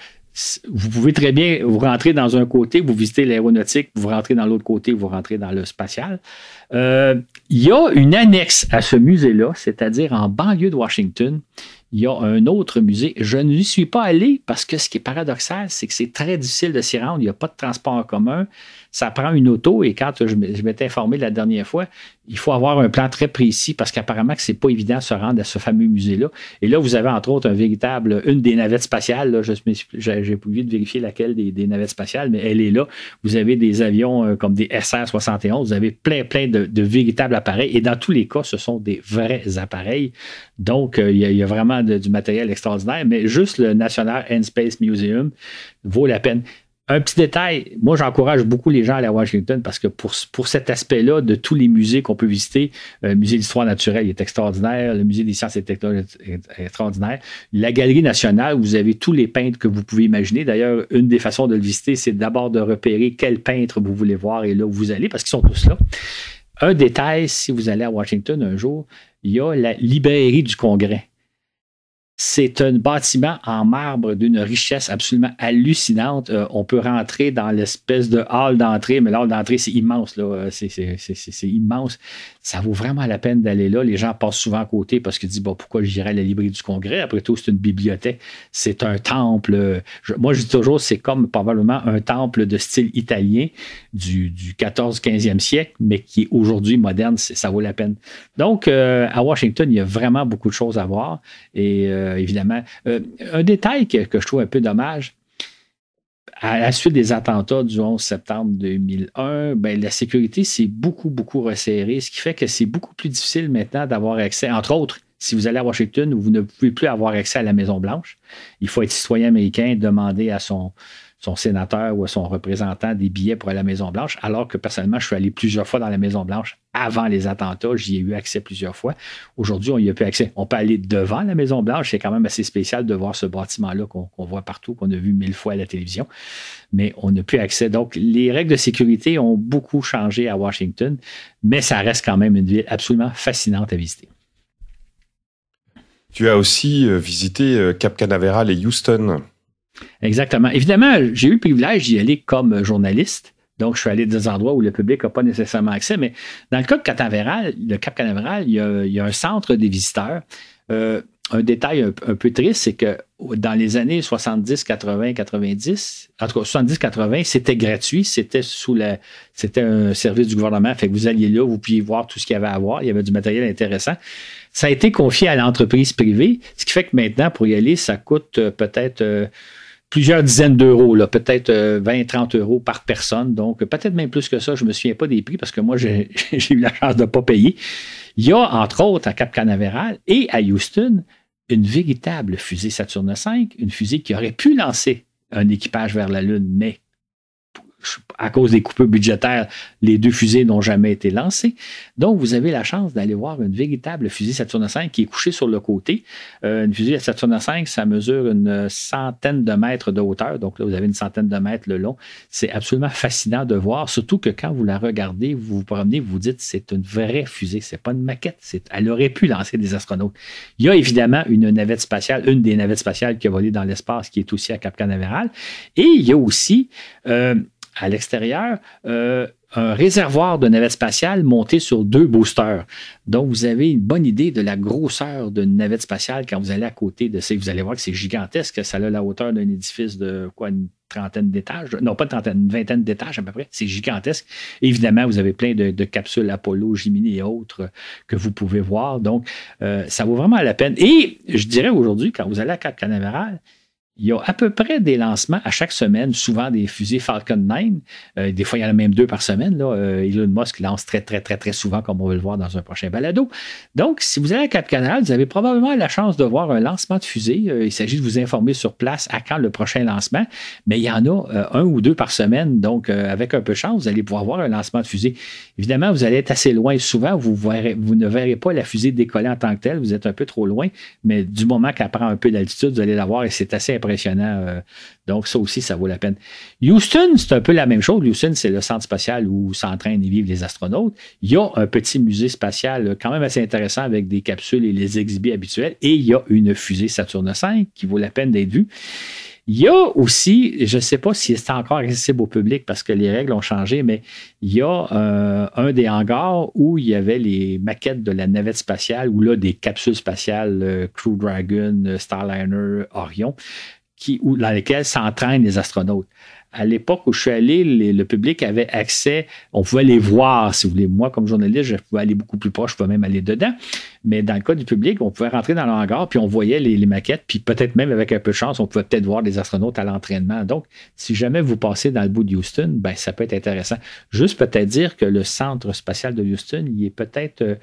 vous pouvez très bien vous rentrer dans un côté, vous visitez l'aéronautique, vous rentrez dans l'autre côté, vous rentrez dans le spatial. Euh, il y a une annexe à ce musée-là, c'est-à-dire en banlieue de Washington, il y a un autre musée. Je ne suis pas allé parce que ce qui est paradoxal, c'est que c'est très difficile de s'y rendre. Il n'y a pas de transport en commun ça prend une auto et quand je m'étais informé la dernière fois, il faut avoir un plan très précis parce qu'apparemment que c'est pas évident de se rendre à ce fameux musée-là. Et là, vous avez entre autres un véritable, une des navettes spatiales, je j'ai oublié de vérifier laquelle des, navettes spatiales, mais elle est là. Vous avez des avions euh, comme des SR-71, vous avez plein, plein de, véritables appareils et dans tous les cas, ce sont des vrais appareils. Donc, euh, il y a, vraiment du matériel extraordinaire, mais juste le National and Space Museum vaut la peine un petit détail, moi j'encourage beaucoup les gens à aller à Washington parce que pour, cet aspect-là, de tous les musées qu'on peut visiter, euh, le musée d'histoire naturelle est extraordinaire, le musée des sciences et technologies est extraordinaire. La Galerie nationale, vous avez tous les peintres que vous pouvez imaginer. D'ailleurs, une des façons de le visiter, c'est d'abord de repérer quel peintre vous voulez voir et là où vous allez parce qu'ils sont tous là. Un détail, si vous allez à Washington un jour, il y a la librairie du Congrès c'est un bâtiment en marbre d'une richesse absolument hallucinante. Euh, on peut rentrer dans l'espèce de hall d'entrée, mais l'hall d'entrée, c'est immense. Euh, c'est, immense. Ça vaut vraiment la peine d'aller là. Les gens passent souvent à côté parce qu'ils disent bon, pourquoi j'irais à la librairie du Congrès Après tout, c'est une bibliothèque, c'est un temple. moi, je dis toujours, c'est comme probablement un temple de style italien du, 14-15e siècle, mais qui est aujourd'hui moderne. Ça vaut la peine. Donc, euh, à Washington, il y a vraiment beaucoup de choses à voir. Et. Euh, évidemment. Euh, un détail que, je trouve un peu dommage, à la suite des attentats du 11 septembre 2001, ben, la sécurité s'est beaucoup, beaucoup resserrée, ce qui fait que c'est beaucoup plus difficile maintenant d'avoir accès, entre autres, si vous allez à Washington, vous ne pouvez plus avoir accès à la Maison-Blanche. Il faut être citoyen américain, demander à son, son sénateur ou son représentant des billets pour aller à la Maison-Blanche, alors que personnellement, je suis allé plusieurs fois dans la Maison-Blanche avant les attentats. J'y ai eu accès plusieurs fois. Aujourd'hui, on n'y a plus accès. On peut aller devant la Maison-Blanche. C'est quand même assez spécial de voir ce bâtiment-là qu'on voit partout, qu'on a vu mille fois à la télévision, mais on n'a plus accès. Donc, les règles de sécurité ont beaucoup changé à Washington, mais ça reste quand même une ville absolument fascinante à visiter. Tu as aussi euh, visité euh, Cap Canaveral et Houston. Exactement. Évidemment, j'ai eu le privilège d'y aller comme journaliste. Donc, je suis allé dans des endroits où le public n'a pas nécessairement accès. Mais dans le cas de Canaveral, le Cap Canaveral, il y a, un centre des visiteurs. Euh, un détail un, peu triste, c'est que dans les années 70, 80, 90, en tout cas 70, 80, c'était gratuit, c'était sous la, c'était un service du gouvernement, fait que vous alliez là, vous pouviez voir tout ce qu'il y avait à voir, il y avait du matériel intéressant. Ça a été confié à l'entreprise privée, ce qui fait que maintenant, pour y aller, ça coûte euh, peut-être euh, plusieurs dizaines d'euros, peut-être 20, euh, 30 euros par personne. Donc, peut-être même plus que ça. Je ne me souviens pas des prix parce que moi, j'ai eu la chance de ne pas payer. Il y a, entre autres, à Cap Canaveral et à Houston, une véritable fusée Saturne V, une fusée qui aurait pu lancer un équipage vers la Lune, mais à cause des coupes budgétaires, les deux fusées n'ont jamais été lancées. Donc, vous avez la chance d'aller voir une véritable fusée Saturne V qui est couchée sur le côté. Euh, une fusée Saturne V, ça mesure une centaine de mètres de hauteur. Donc, là, vous avez une centaine de mètres le long. C'est absolument fascinant de voir, surtout que quand vous la regardez, vous vous promenez, vous vous dites, c'est une vraie fusée, c'est pas une maquette. Elle aurait pu lancer des astronautes. Il y a évidemment une navette spatiale, une des navettes spatiales qui a volé dans l'espace, qui est aussi à Cap Canaveral. Et il y a aussi... Euh, à l'extérieur, euh, un réservoir de navette spatiale monté sur deux boosters. Donc, vous avez une bonne idée de la grosseur d'une navette spatiale quand vous allez à côté de ça. Vous allez voir que c'est gigantesque. Ça a la hauteur d'un édifice de quoi, une trentaine d'étages. Non, pas une trentaine, une vingtaine d'étages à peu près. C'est gigantesque. évidemment, vous avez plein de, capsules Apollo, Gemini et autres euh, que vous pouvez voir. Donc, euh, ça vaut vraiment la peine. Et je dirais aujourd'hui, quand vous allez à Cap Canaveral, il y a à peu près des lancements à chaque semaine, souvent des fusées Falcon 9. Euh, des fois, il y en a même deux par semaine. Là. Euh, Elon Musk lance très, très, très, très souvent, comme on va le voir dans un prochain balado. Donc, si vous allez à Cap-Canal, vous avez probablement la chance de voir un lancement de fusée. Euh, il s'agit de vous informer sur place à quand le prochain lancement, mais il y en a un ou deux par semaine. Donc, avec un peu de chance, vous allez pouvoir voir un lancement de fusée. Évidemment, vous allez être assez loin. Souvent, vous, vous ne verrez pas la fusée décoller en tant que telle. Vous êtes un peu trop loin, mais du moment qu'elle prend un peu d'altitude, vous allez la voir et c'est assez important impressionnant. Euh, donc, ça aussi, ça vaut la peine. Houston, c'est un peu la même chose. Houston, c'est le centre spatial où s'entraînent et vivent les astronautes. Il y a un petit musée spatial euh, quand même assez intéressant avec des capsules et les exhibits habituels. Et il y a une fusée Saturne V qui vaut la peine d'être vue. Il y a aussi, je ne sais pas si c'est encore accessible au public parce que les règles ont changé, mais il y a euh, un des hangars où il y avait les maquettes de la navette spatiale, ou là des capsules spatiales euh, Crew Dragon, euh, Starliner, Orion, dans lesquelles s'entraînent les astronautes à l'époque où je suis allé, le public avait accès, on pouvait les voir, si vous voulez. Moi, comme journaliste, je pouvais aller beaucoup plus proche, je pouvais même aller dedans. Mais dans le cas du public, on pouvait rentrer dans le hangar, puis on voyait les, maquettes, puis peut-être même avec un peu de chance, on pouvait peut-être voir des astronautes à l'entraînement. Donc, si jamais vous passez dans le bout de Houston, ben, ça peut être intéressant. Juste peut-être dire que le centre spatial de Houston, il est peut-être... Euh,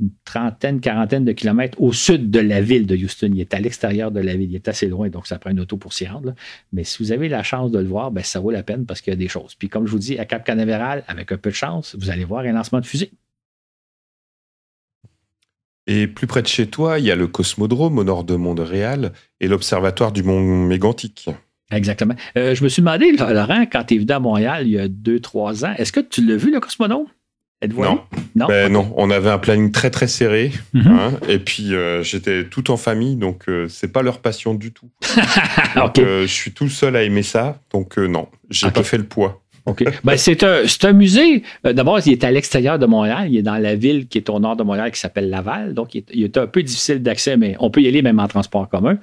une trentaine, quarantaine de kilomètres au sud de la ville de Houston. Il est à l'extérieur de la ville, il est assez loin, donc ça prend une auto pour s'y rendre. Mais si vous avez la chance de le voir, ben, ça vaut la peine parce qu'il y a des choses. Puis comme je vous dis, à Cap Canaveral, avec un peu de chance, vous allez voir un lancement de fusée. Et plus près de chez toi, il y a le Cosmodrome au nord de Montréal et l'Observatoire du Mont mégantique Exactement. Euh, je me suis demandé, Laurent, quand tu es venu à Montréal il y a deux, trois ans, est-ce que tu l'as vu, le Cosmodrome? non. Non, ben non, on avait un planning très très serré. Mhm. Hein, et puis euh, j'étais tout en famille, donc ce euh, c'est pas leur passion du tout. donc, euh, je suis tout seul à aimer ça, donc non, j'ai pas fait le poids. Ben, c'est un, musée. Euh, d'abord, il est à l'extérieur de Montréal. Il est dans la ville qui est au nord de Montréal qui s'appelle Laval. Donc, il est, un peu difficile d'accès, mais on peut y aller même en transport commun.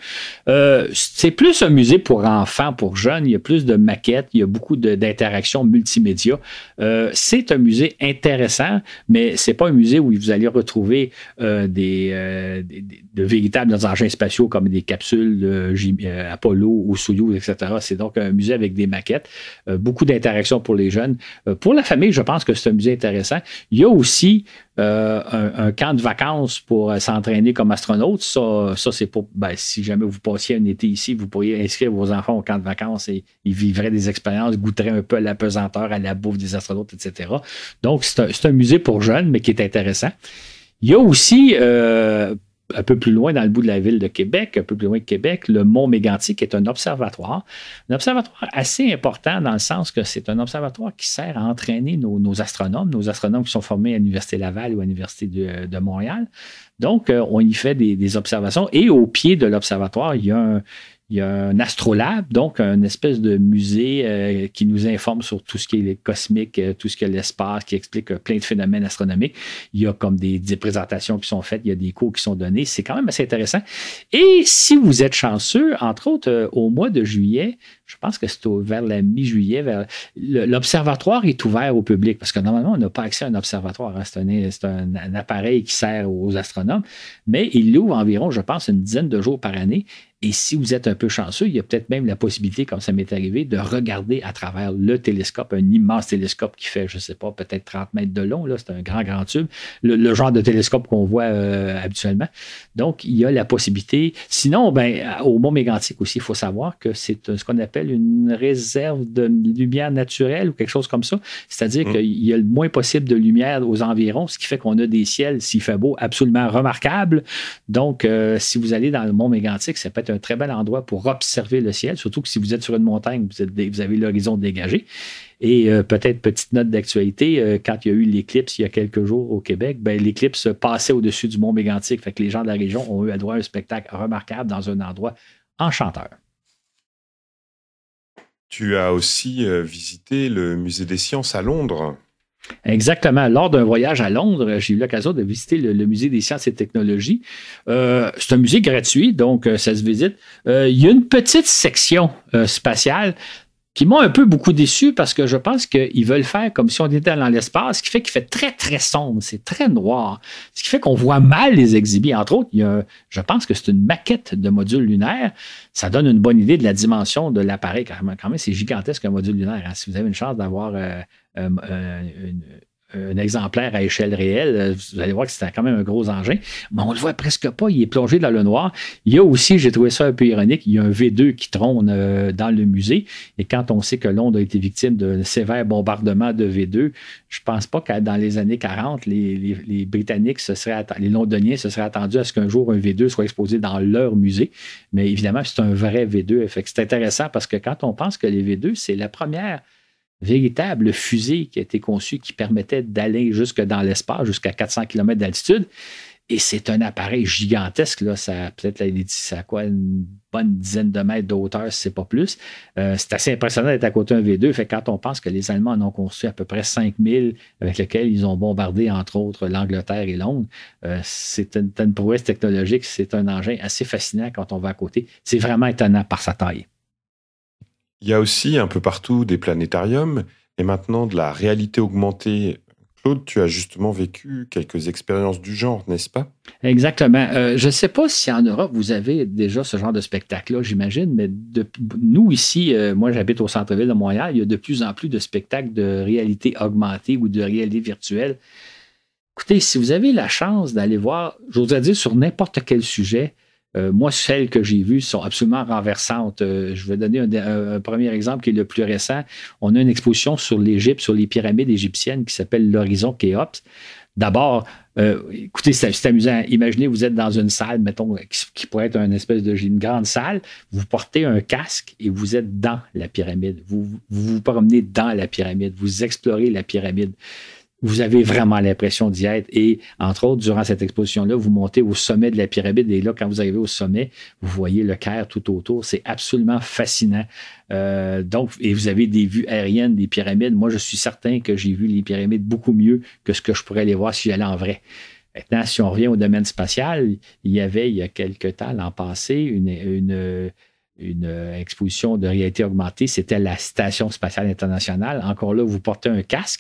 Euh, c'est plus un musée pour enfants, pour jeunes. Il y a plus de maquettes. Il y a beaucoup d'interactions multimédia. Euh, c'est un musée intéressant, mais ce n'est pas un musée où vous allez retrouver des, de véritables engins spatiaux comme des capsules Apollo ou Soyuz, etc. C'est donc un musée avec des maquettes, beaucoup d'interactions pour les jeunes. Euh, pour la famille, je pense que c'est un musée intéressant. Il y a aussi euh, un, camp de vacances pour euh, s'entraîner comme astronaute. Ça, c'est pour, ben, si jamais vous passiez un été ici, vous pourriez inscrire vos enfants au camp de vacances et ils vivraient des expériences, goûteraient un peu la pesanteur, à la bouffe des astronautes, etc. Donc, c'est un, musée pour jeunes, mais qui est intéressant. Il y a aussi, un peu plus loin dans le bout de la ville de Québec, un peu plus loin que Québec, le Mont Mégantic est un observatoire. Un observatoire assez important dans le sens que c'est un observatoire qui sert à entraîner nos, astronomes, nos astronomes qui sont formés à l'Université Laval ou à l'Université de, Montréal. Donc, euh, on y fait des, des, observations et au pied de l'observatoire, il y a un, il y a un astrolabe, donc une espèce de musée euh, qui nous informe sur tout ce qui est cosmique, euh, tout ce qui est l'espace, qui explique euh, plein de phénomènes astronomiques. Il y a comme des, des, présentations qui sont faites, il y a des cours qui sont donnés. C'est quand même assez intéressant. Et si vous êtes chanceux, entre autres, au mois de juillet, je pense que c'est vers la mi-juillet. L'observatoire est ouvert au public parce que normalement, on n'a pas accès à un observatoire. Hein. C'est un, appareil qui sert aux astronomes, mais il l'ouvre environ, je pense, une dizaine de jours par année. Et si vous êtes un peu chanceux, il y a peut-être même la possibilité, comme ça m'est arrivé, de regarder à travers le télescope, un immense télescope qui fait, je ne sais pas, peut-être 30 mètres de long. C'est un grand, grand tube, le, genre de télescope qu'on voit euh, habituellement. Donc, il y a la possibilité. Sinon, ben, au Mont-Mégantic aussi, il faut savoir que c'est ce qu'on appelle une réserve de lumière naturelle ou quelque chose comme ça. C'est-à-dire mm. qu'il y a le moins possible de lumière aux environs, ce qui fait qu'on a des ciels, s'il fait beau, absolument remarquables. Donc, euh, si vous allez dans le mont Mégantic, ça peut être un très bel endroit pour observer le ciel, surtout que si vous êtes sur une montagne, vous, avez l'horizon dégagé. Et euh, peut-être petite note d'actualité, euh, quand il y a eu l'éclipse il y a quelques jours au Québec, ben, l'éclipse passait au-dessus du mont Mégantic. Fait que les gens de la région ont eu à droit un spectacle remarquable dans un endroit enchanteur. Tu as aussi euh, visité le musée des sciences à Londres. Exactement. Lors d'un voyage à Londres, j'ai eu l'occasion de visiter le, musée des sciences et technologies. Euh, c'est un musée gratuit, donc euh, ça se visite. il y a une petite section spatiale, qui m'ont un peu beaucoup déçu parce que je pense qu'ils veulent faire comme si on était dans l'espace, ce qui fait qu'il fait très, très sombre, c'est très noir, ce qui fait qu'on voit mal les exhibits. Entre autres, il y a, je pense que c'est une maquette de module lunaire. Ça donne une bonne idée de la dimension de l'appareil. Quand même, quand même c'est gigantesque un module lunaire. Hein. Si vous avez une chance d'avoir euh, euh, euh, une, un exemplaire à échelle réelle, euh, vous allez voir que c'est quand même un gros engin, mais on le voit presque pas, il est plongé dans le noir. Il y a aussi, j'ai trouvé ça un peu ironique, il y a un V2 qui trône euh, dans le musée, et quand on sait que Londres a été victime d'un sévère bombardement de V2, je ne pense pas que dans les années 40, les, Britanniques, se seraient les Londoniens se seraient attendus à ce qu'un jour un V2 soit exposé dans leur musée, mais évidemment, c'est un vrai V2, c'est intéressant parce que quand on pense que les V2, c'est la première véritable fusée qui a été conçue qui permettait d'aller jusque dans l'espace, jusqu'à 400 km d'altitude. Et c'est un appareil gigantesque, là, ça peut-être quoi, une bonne dizaine de mètres de c'est pas plus. Euh, c'est assez impressionnant d'être à côté d'un V2. Fait quand on pense que les Allemands en ont construit à peu près 5000, avec lesquels ils ont bombardé, entre autres, l'Angleterre et Londres, euh, c'est une prouesse technologique, c'est un engin assez fascinant quand on va à côté. C'est vraiment étonnant par sa taille. Il y a aussi un peu partout des planétariums et maintenant de la réalité augmentée Claude, tu as justement vécu quelques expériences du genre, n'est-ce pas? Exactement. Euh, je ne sais pas si en Europe, vous avez déjà ce genre de spectacle-là, j'imagine, mais de, nous, ici, euh, moi, j'habite au centre-ville de Montréal, il y a de plus en plus de spectacles de réalité augmentée ou de réalité virtuelle. Écoutez, si vous avez la chance d'aller voir, j'oserais dire, sur n'importe quel sujet, euh, moi, celles que j'ai vues sont absolument renversantes. Euh, je vais donner un, premier exemple qui est le plus récent. On a une exposition sur l'Égypte, sur les pyramides égyptiennes qui s'appelle l'Horizon Kéops. D'abord, euh, écoutez, c'est amusant. Imaginez, vous êtes dans une salle, mettons, qui, pourrait être une espèce de grande salle. Vous portez un casque et vous êtes dans la pyramide. vous, vous promenez dans la pyramide. Vous explorez la pyramide vous avez vraiment l'impression d'y être. Et entre autres, durant cette exposition-là, vous montez au sommet de la pyramide. Et là, quand vous arrivez au sommet, vous voyez le Caire tout autour. C'est absolument fascinant. Euh, donc, et vous avez des vues aériennes des pyramides. Moi, je suis certain que j'ai vu les pyramides beaucoup mieux que ce que je pourrais les voir si j'allais en vrai. Maintenant, si on revient au domaine spatial, il y avait, il y a quelques temps, l'an passé, une, une une exposition de réalité augmentée, c'était la Station spatiale internationale. Encore là, vous portez un casque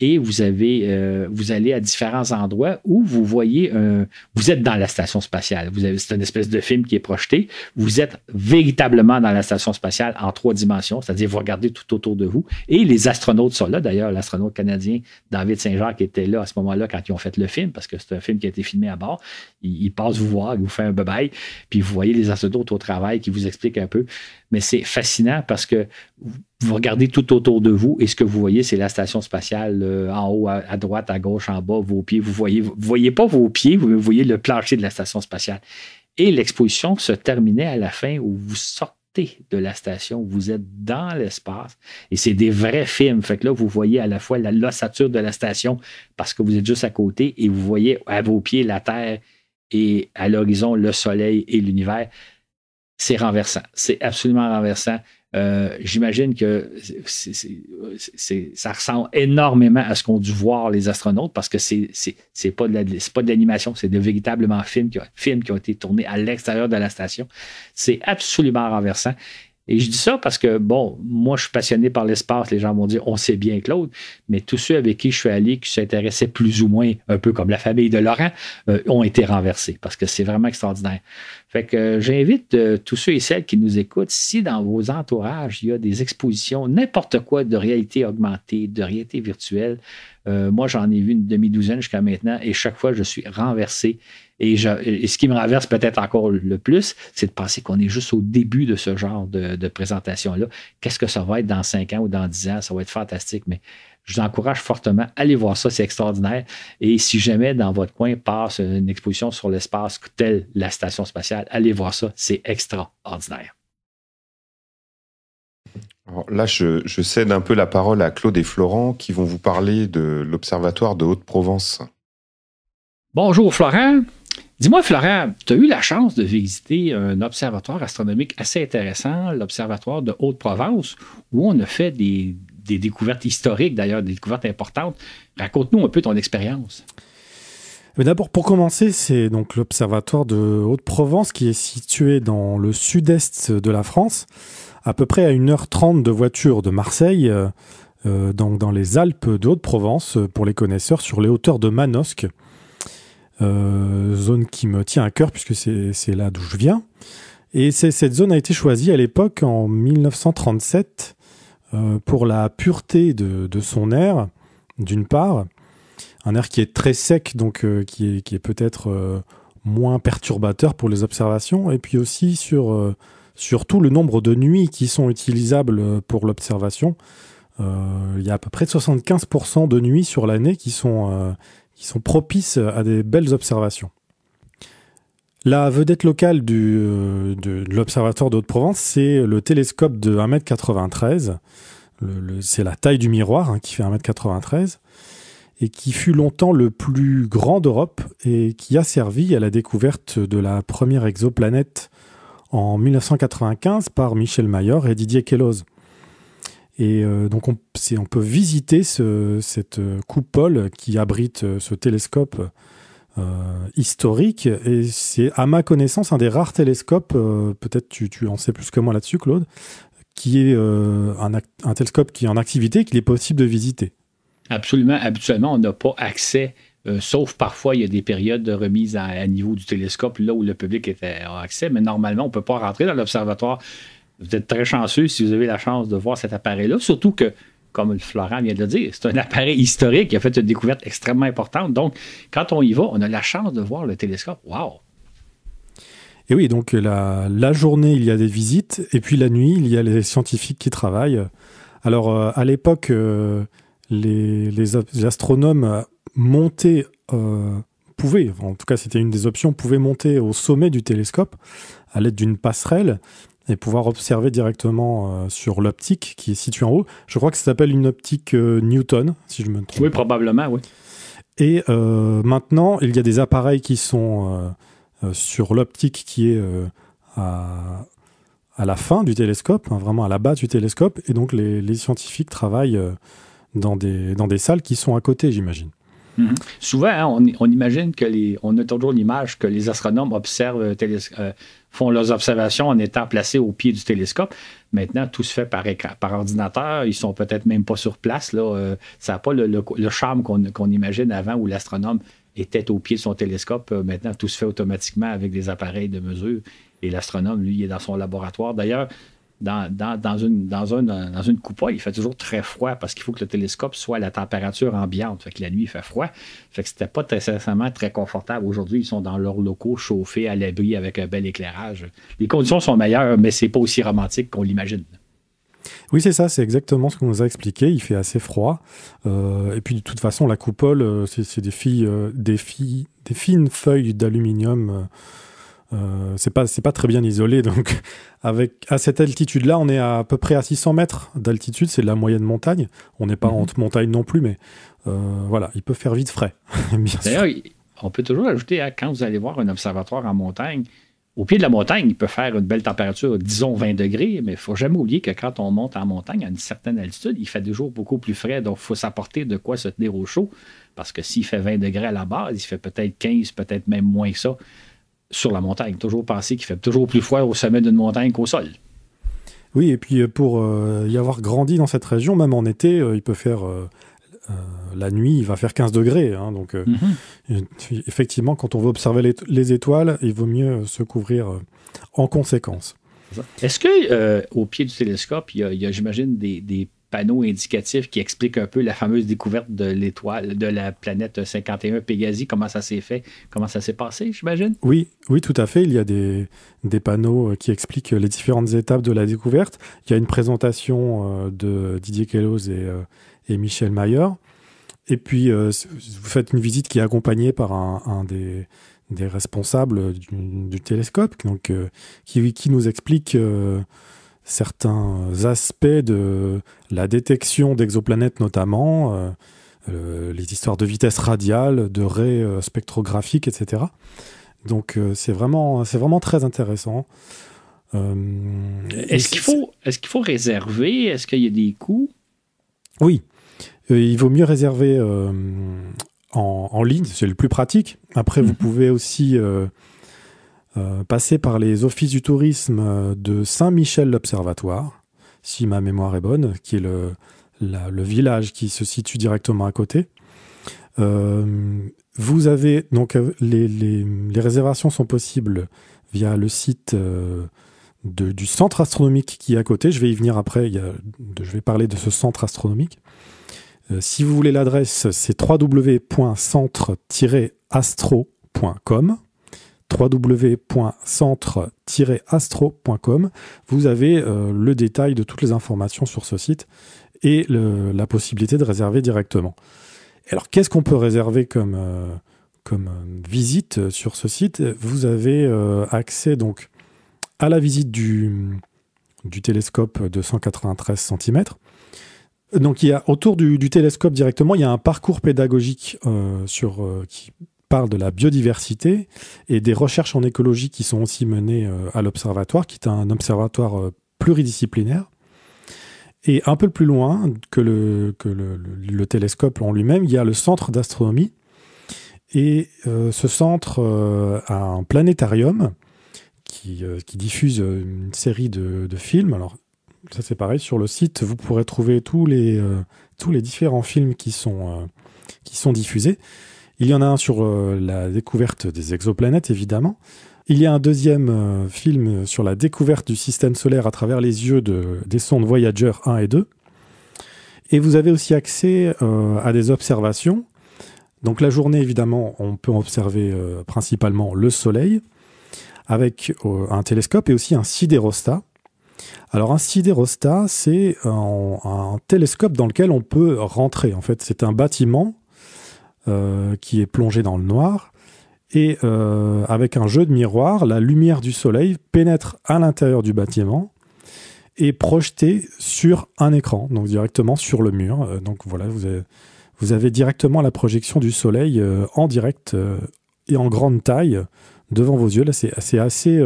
et vous, avez, euh, vous allez à différents endroits où vous voyez, un, vous êtes dans la station spatiale. Vous avez, c'est une espèce de film qui est projeté. Vous êtes véritablement dans la station spatiale en trois dimensions, c'est-à-dire vous regardez tout autour de vous. Et les astronautes sont là. D'ailleurs, l'astronaute canadien David saint qui était là à ce moment-là quand ils ont fait le film, parce que c'est un film qui a été filmé à bord. Il, passe vous voir, il vous fait un bye puis vous voyez les astronautes au travail qui vous expliquent un peu. Mais c'est fascinant parce que vous regardez tout autour de vous et ce que vous voyez, c'est la station spatiale euh, en haut, à, droite, à gauche, en bas, vos pieds. Vous voyez, vous voyez pas vos pieds, vous voyez le plancher de la station spatiale. Et l'exposition se terminait à la fin où vous sortez de la station, vous êtes dans l'espace et c'est des vrais films. Fait que là, vous voyez à la fois la lossature de la station parce que vous êtes juste à côté et vous voyez à vos pieds la Terre et à l'horizon le Soleil et l'univers. C'est renversant. C'est absolument renversant. Euh, j'imagine que ça ressemble énormément à ce qu'ont dû voir les astronautes parce que c'est c'est pas de l'animation, c'est de véritablement films qui, films qui ont été tournés à l'extérieur de la station. C'est absolument renversant et je dis ça parce que, bon, moi, je suis passionné par l'espace. Les gens vont dire, on sait bien Claude, mais tous ceux avec qui je suis allé, qui s'intéressaient plus ou moins, un peu comme la famille de Laurent, euh, ont été renversés parce que c'est vraiment extraordinaire. Fait que euh, j'invite euh, tous ceux et celles qui nous écoutent, si dans vos entourages, il y a des expositions, n'importe quoi de réalité augmentée, de réalité virtuelle, moi, j'en ai vu une demi-douzaine jusqu'à maintenant et chaque fois, je suis renversé et, ce qui me renverse peut-être encore le plus, c'est de penser qu'on est juste au début de ce genre de, présentation-là. Qu'est-ce que ça va être dans cinq ans ou dans dix ans? Ça va être fantastique, mais je vous encourage fortement. Allez voir ça, c'est extraordinaire. Et si jamais dans votre coin passe une exposition sur l'espace telle la station spatiale, allez voir ça, c'est extraordinaire. Alors là, je, cède un peu la parole à Claude et Florent qui vont vous parler de l'Observatoire de Haute-Provence. Bonjour Florent. Dis-moi, Florent, tu as eu la chance de visiter un observatoire astronomique assez intéressant, l'Observatoire de Haute-Provence, où on a fait des, découvertes historiques, d'ailleurs, des découvertes importantes. Raconte-nous un peu ton expérience. Euh, d'abord, pour commencer, c'est donc l'observatoire de Haute-Provence qui est situé dans le sud-est de la France, à peu près à 1h30 de voiture de Marseille, euh, euh, donc dans les Alpes de Haute-Provence, pour les connaisseurs, sur les hauteurs de Manosque. Euh, zone qui me tient à cœur puisque c'est là d'où je viens. Et cette zone a été choisie à l'époque, en 1937, euh, pour la pureté de, son air, d'une part, un air qui est très sec, donc euh, qui est, peut-être moins perturbateur pour les observations, et puis aussi sur tout le nombre de nuits qui sont utilisables pour l'observation. il y a à peu près 75% de nuits sur l'année qui sont qui sont propices à des belles observations. La vedette locale euh, de, l'Observatoire dhaute provence c'est le télescope de 1m93. c'est la taille du miroir hein, qui fait 1m93 et qui fut longtemps le plus grand d'Europe et qui a servi à la découverte de la première exoplanète en 1995 par Michel Mayor et Didier Queloz. Et euh, donc, on, on, peut visiter cette euh, coupole qui abrite euh, ce télescope historique. Et c'est, à ma connaissance, un des rares télescopes, peut-être tu, tu, en sais plus que moi là-dessus, Claude, qui est un, télescope qui est en activité et qu'il est possible de visiter. Absolument. Habituellement, on n'a pas accès. sauf parfois, il y a des périodes de remise à, niveau du télescope, là où le public est, a accès, mais normalement, on ne peut pas rentrer dans l'observatoire vous êtes très chanceux si vous avez la chance de voir cet appareil-là, surtout que, comme Florent vient de le dire, c'est un appareil historique qui a fait une découverte extrêmement importante. Donc, quand on y va, on a la chance de voir le télescope. Waouh! Et oui, donc la, la, journée, il y a des visites, et puis la nuit, il y a les scientifiques qui travaillent. Alors, euh, à l'époque, euh, les, astronomes montaient, euh, pouvaient, en tout cas c'était une des options, pouvaient monter au sommet du télescope à l'aide d'une passerelle et pouvoir observer directement euh, sur l'optique qui est située en haut. Je crois que ça s'appelle une optique euh, Newton, si je me trompe. Oui, probablement, oui. Et euh, maintenant, il y a des appareils qui sont sur l'optique qui est à, la fin du télescope, hein, vraiment à la base du télescope, et donc les, scientifiques travaillent dans, des, dans des salles qui sont à côté, j'imagine. Mhm. Souvent, hein, on, imagine que les, on a toujours l'image que les astronomes observent font leurs observations en étant placés au pied du télescope. Maintenant, tout se fait par, ordinateur. Ils sont peut-être même pas sur place. Là. Euh, ça n'a pas le, charme qu'on imagine avant où l'astronome était au pied de son télescope. Euh, maintenant, tout se fait automatiquement avec des appareils de mesure. Et l'astronome, lui, est dans son laboratoire. D'ailleurs, dans, une, dans, dans une coupole, il fait toujours très froid parce qu'il faut que le télescope soit à la température ambiante. la nuit, il fait froid. Fait que c'était pas nécessairement très confortable. Aujourd'hui, ils sont dans leurs locaux chauffés à l'abri avec un bel éclairage. Les conditions sont meilleures, mais c'est pas aussi romantique qu'on l'imagine. Oui, c'est ça, c'est exactement ce qu'on nous a expliqué. Il fait assez froid. Euh, et puis, de toute façon, la coupole, euh, c'est des, euh, des, des fines feuilles d'aluminium. Euh, c'est pas très bien isolé donc avec à cette altitude là on est à, peu près à 600 mètres d'altitude c'est la moyenne montagne on n'est pas mhm. en haute montagne non plus mais euh, voilà il peut faire vite frais d'ailleurs on peut toujours ajouter à hein, quand vous allez voir un observatoire en montagne au pied de la montagne il peut faire une belle température disons 20 degrés mais il faut jamais oublier que quand on monte en montagne à une certaine altitude il fait jours beaucoup plus frais donc il faut s'apporter de quoi se tenir au chaud parce que s'il fait 20 degrés à la base il fait peut-être 15 peut-être même moins que ça sur la montagne. Toujours penser qu'il fait toujours plus froid au sommet d'une montagne qu'au sol. Oui, et puis euh, pour euh, y avoir grandi dans cette région, même en été, euh, il peut faire la nuit, il va faire 15 degrés. Hein, donc, mhm. effectivement, quand on veut observer les, étoiles, il vaut mieux se couvrir en conséquence. Est-ce que au pied du télescope, il y a, j'imagine, des panneau indicatifs qui explique un peu la fameuse découverte de l'étoile, de la planète 51 Pegasi comment ça s'est fait, comment ça s'est passé, j'imagine? Oui, oui, tout à fait. Il y a des, des, panneaux euh, qui expliquent les différentes étapes de la découverte. Il y a une présentation euh, de Didier Queloz et, euh, et, Michel Maillard. Et puis, vous faites une visite qui est accompagnée par un, des, des responsables du, du télescope, donc, qui, qui nous explique certains aspects de la détection d'exoplanètes notamment, euh, euh, les histoires de vitesse radiale, de raies euh, spectrographiques, etc. Donc c'est vraiment, vraiment très intéressant. est-ce qu'il faut, est qu'il faut réserver Est-ce qu'il y a des coûts Oui, il vaut mieux réserver en, ligne, c'est le plus pratique. Après, vous mm-hmm. pouvez aussi euh, Passer par les offices du tourisme euh, de Saint-Michel-l'Observatoire, si ma mémoire est bonne, qui est le, village qui se situe directement à côté. Euh, vous avez donc les, réservations sont possibles via le site du centre astronomique qui est à côté. Je vais y venir après. je vais parler de ce centre astronomique. si vous voulez l'adresse, c'est www.centre-astro.com www.centre-astro.com, vous avez euh, le détail de toutes les informations sur ce site et la possibilité de réserver directement. Alors qu'est-ce qu'on peut réserver comme, euh, comme euh, visite sur ce site Vous avez accès donc à la visite du, du télescope de 193 cm. Donc il y a autour du, télescope directement, il y a un parcours pédagogique sur, qui parle de la biodiversité et des recherches en écologie qui sont aussi menées euh, à l'observatoire, qui est un observatoire euh, pluridisciplinaire. Et un peu plus loin que le, que le, télescope en lui-même, il y a le centre d'astronomie. Et euh, ce centre a un planétarium qui, diffuse une série de, films. Alors, ça c'est pareil, sur le site, vous pourrez trouver tous les, tous les différents films qui sont, qui sont diffusés. Il y en a un sur euh, la découverte des exoplanètes, évidemment. Il y a un deuxième euh, film sur la découverte du système solaire à travers les yeux de, des sondes Voyager 1 et 2. Et vous avez aussi accès euh, à des observations. Donc la journée, évidemment, on peut observer principalement le Soleil avec un télescope et aussi un sidérostat. Alors un sidérostat, c'est un, télescope dans lequel on peut rentrer. En fait, c'est un bâtiment euh, qui est plongé dans le noir. Et euh, avec un jeu de miroir, la lumière du soleil pénètre à l'intérieur du bâtiment et projetée sur un écran, donc directement sur le mur. Euh, donc voilà, vous avez, directement la projection du soleil en direct et en grande taille devant vos yeux. Là, c'est assez,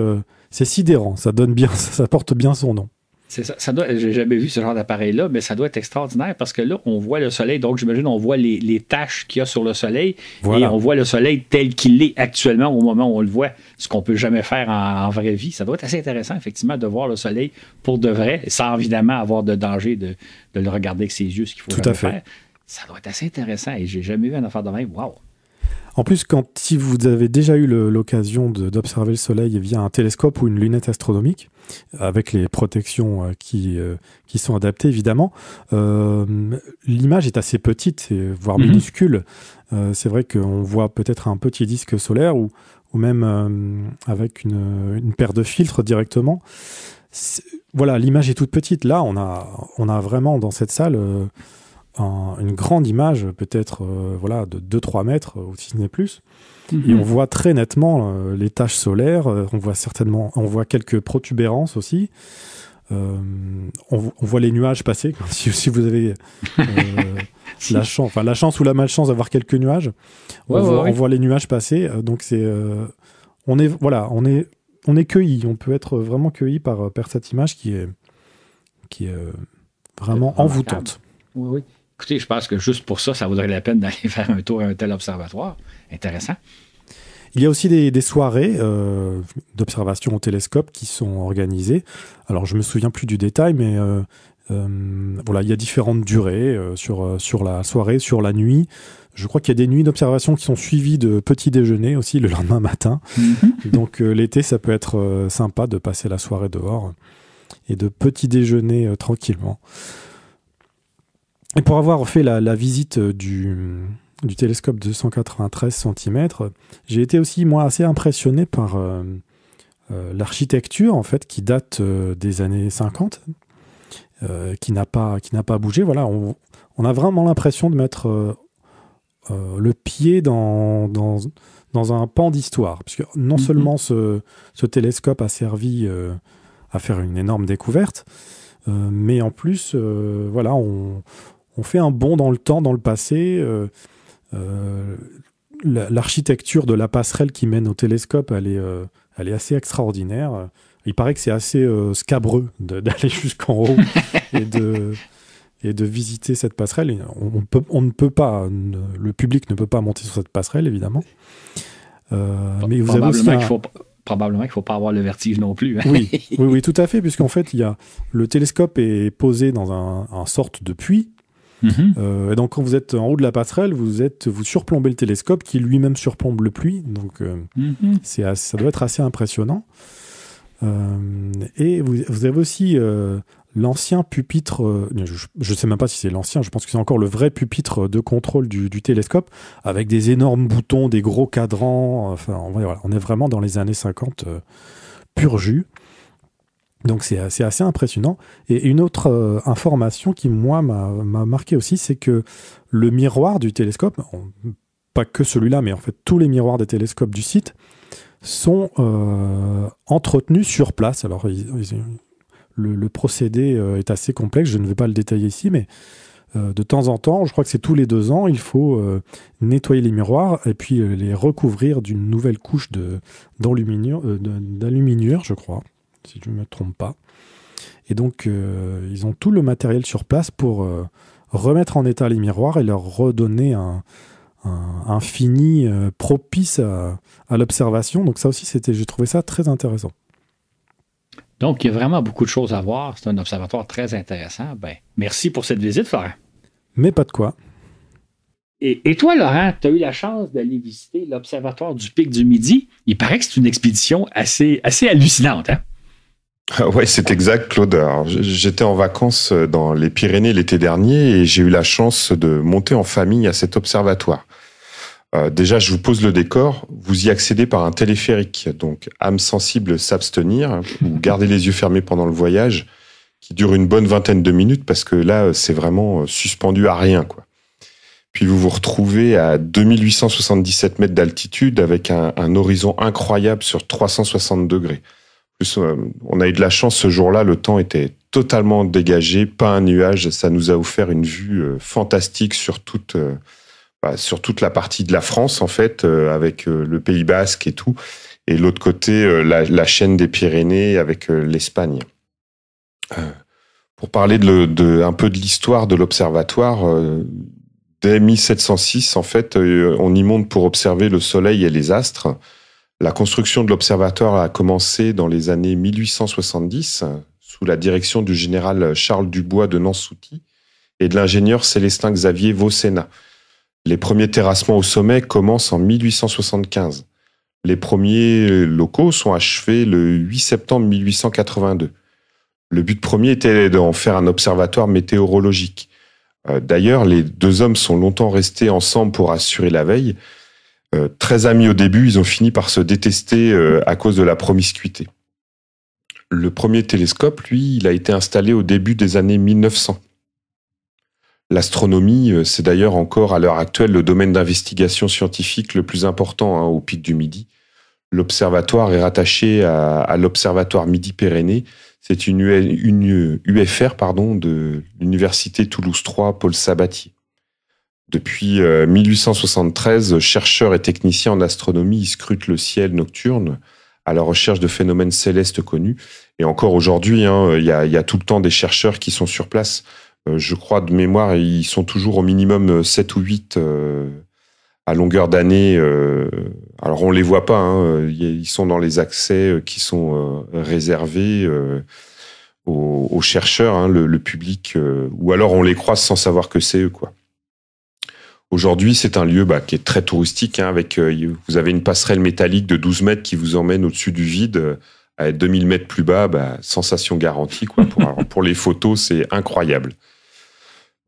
c'est sidérant. Ça donne bien, ça porte bien son nom. C'est ça. j'ai jamais vu ce genre d'appareil-là, mais ça doit être extraordinaire parce que là, on voit le soleil. Donc, j'imagine, on voit les, les taches qu'il y a sur le soleil et on voit le soleil tel qu'il est actuellement au moment où on le voit, ce qu'on peut jamais faire en, vraie vie. Ça doit être assez intéressant, effectivement, de voir le soleil pour de vrai, sans évidemment avoir de danger de, le regarder avec ses yeux, ce qu'il faut Tout à faire. Ça doit être assez intéressant et j'ai jamais eu un affaire de même. Wow! En plus, quand si vous avez déjà eu l'occasion d'observer le Soleil via un télescope ou une lunette astronomique, avec les protections euh, euh, qui, sont adaptées évidemment, euh, l'image est assez petite, voire mhm. minuscule. C'est vrai qu'on voit peut-être un petit disque solaire ou, ou même avec une, paire de filtres directement. Voilà, l'image est toute petite. Là, on a, on a vraiment dans cette salle une grande image, peut-être euh, voilà, de 2-3 mètres, ou si ce n'est plus. Mhm. Et on voit très nettement euh, les taches solaires, euh, on voit certainement, on voit quelques protubérances aussi. On, voit les nuages passer, si, si vous avez la, chance, la chance ou la malchance d'avoir quelques nuages. on, voit, les nuages passer, donc c'est. on est, voilà, on est, on est cueilli, on peut être vraiment cueilli par, par cette image qui est, qui est vraiment envoûtante. Oui, oui je pense que juste pour ça, ça vaudrait la peine d'aller faire un tour à un tel observatoire. Intéressant. Il y a aussi des, soirées euh, d'observation au télescope qui sont organisées. Alors, je me souviens plus du détail, mais euh, euh, voilà, il y a différentes durées sur, sur la soirée, sur la nuit. Je crois qu'il y a des nuits d'observation qui sont suivies de petits déjeuners aussi le lendemain matin. Mhm. Donc, l'été, ça peut être sympa de passer la soirée dehors et de petits déjeuners tranquillement. Et pour avoir fait la, visite euh, du, du télescope de 193 cm, j'ai été aussi, moi, assez impressionné par euh, euh, l'architecture, en fait, qui date des années 50, qui n'a pas, qui pas bougé. Voilà, on, a vraiment l'impression de mettre le pied dans, dans, un pan d'histoire. Puisque non mhm. seulement ce, ce, télescope a servi à faire une énorme découverte, mais en plus, voilà, on, on fait un bond dans le temps, dans le passé. Euh, euh, l'architecture de la passerelle qui mène au télescope, elle est, euh, assez extraordinaire. Il paraît que c'est assez scabreux d'aller jusqu'en haut et, de, visiter cette passerelle. on, ne peut pas, le public ne peut pas monter sur cette passerelle, évidemment. mais vous avez probablement qu'il ne faut pas avoir le vertige non plus. Hein. Oui, oui, tout à fait, puisqu'en fait, il y a, le télescope est posé dans un, sort sorte de puits Mhm. Euh, et donc quand vous êtes en haut de la passerelle, vous êtes vous surplombez le télescope qui lui-même surplombe le pluie. Donc euh, mhm. c'est ça doit être assez impressionnant. Euh, et vous, avez aussi l'ancien pupitre. je ne sais même pas si c'est l'ancien. Je pense que c'est encore le vrai pupitre de contrôle du, télescope avec des énormes boutons, des gros cadrans. Enfin, on est vraiment dans les années 50 pur jus. Donc c'est assez, impressionnant. Et une autre euh, information qui, moi, m'a marqué aussi, c'est que le miroir du télescope, pas que celui-là, mais en fait tous les miroirs des télescopes du site, sont euh, entretenus sur place. Alors le, procédé euh, est assez complexe, je ne vais pas le détailler ici, mais de temps en temps, je crois que c'est tous les deux ans, il faut nettoyer les miroirs et puis les recouvrir d'une nouvelle couche d'aluminium, je crois si je ne me trompe pas. Et donc, euh, ils ont tout le matériel sur place pour euh, remettre en état les miroirs et leur redonner un, fini euh, propice à, l'observation. Donc ça aussi, c'était, j'ai trouvé ça très intéressant. Donc, il y a vraiment beaucoup de choses à voir. C'est un observatoire très intéressant. Ben, merci pour cette visite, Florent. Mais pas de quoi. Et, toi, Laurent, tu as eu la chance d'aller visiter l'Observatoire du Pic du Midi. Il paraît que c'est une expédition assez, assez hallucinante. Hein? Ah oui, c'est exact, Claude. J'étais en vacances euh, dans les Pyrénées l'été dernier et j'ai eu la chance de monter en famille à cet observatoire. Euh, déjà, je vous pose le décor. Vous y accédez par un téléphérique, donc âme sensible s'abstenir ou garder les yeux fermés pendant le voyage, qui dure une bonne vingtaine de minutes parce que là, euh, c'est vraiment suspendu à rien, quoi. Puis vous vous retrouvez à 2877 mètres d'altitude avec un, un horizon incroyable sur 360 degrés. Euh, on a eu de la chance ce jour-là, le temps était totalement dégagé, pas un nuage. Ça nous a offert une vue euh, fantastique euh, bah, sur toute, la partie de la France, en fait, avec le Pays basque et tout. Et l'autre côté, la, chaîne des Pyrénées avec l'Espagne. pour parler un peu de l'histoire de l'observatoire, dès 1706, en fait, on y monte pour observer le soleil et les astres. La construction de l'observatoire a commencé dans les années 1870 sous la direction du général Charles Dubois de Nansouty et de l'ingénieur Célestin Xavier Vaucena. Les premiers terrassements au sommet commencent en 1875. Les premiers euh, locaux sont achevés le 8 septembre 1882. Le but premier était d'en faire un observatoire météorologique. Euh, d'ailleurs, les deux hommes sont longtemps restés ensemble pour assurer la veille, euh, très amis au début, ils ont fini par se détester euh, à cause de la promiscuité. Le premier télescope, lui, il a été installé au début des années 1900. L'astronomie, euh, c'est d'ailleurs encore à l'heure actuelle le domaine d'investigation scientifique le plus important hein, au pic du Midi. L'observatoire est rattaché à, l'observatoire Midi-Pyrénées. C'est une, UFR pardon, de l'université Toulouse 3 Paul Sabatier. Depuis 1873, euh, chercheurs et techniciens en astronomie scrutent le ciel nocturne à la recherche de phénomènes célestes connus. Et encore aujourd'hui, hein, il y, a, tout le temps des chercheurs qui sont sur place. Euh, je crois de mémoire, ils sont toujours au minimum 7 euh, ou 8 à longueur d'année. alors on les voit pas, hein, ils sont dans les accès qui sont réservés aux, chercheurs, hein, le, le, public, ou alors on les croise sans savoir que c'est eux. quoi. Aujourd'hui, c'est un lieu bah, qui est très touristique, hein, avec euh, vous avez une passerelle métallique de 12 mètres qui vous emmène au-dessus du vide. Euh, à 2000 mètres plus bas, bah, sensation garantie. Pour, les photos, c'est incroyable.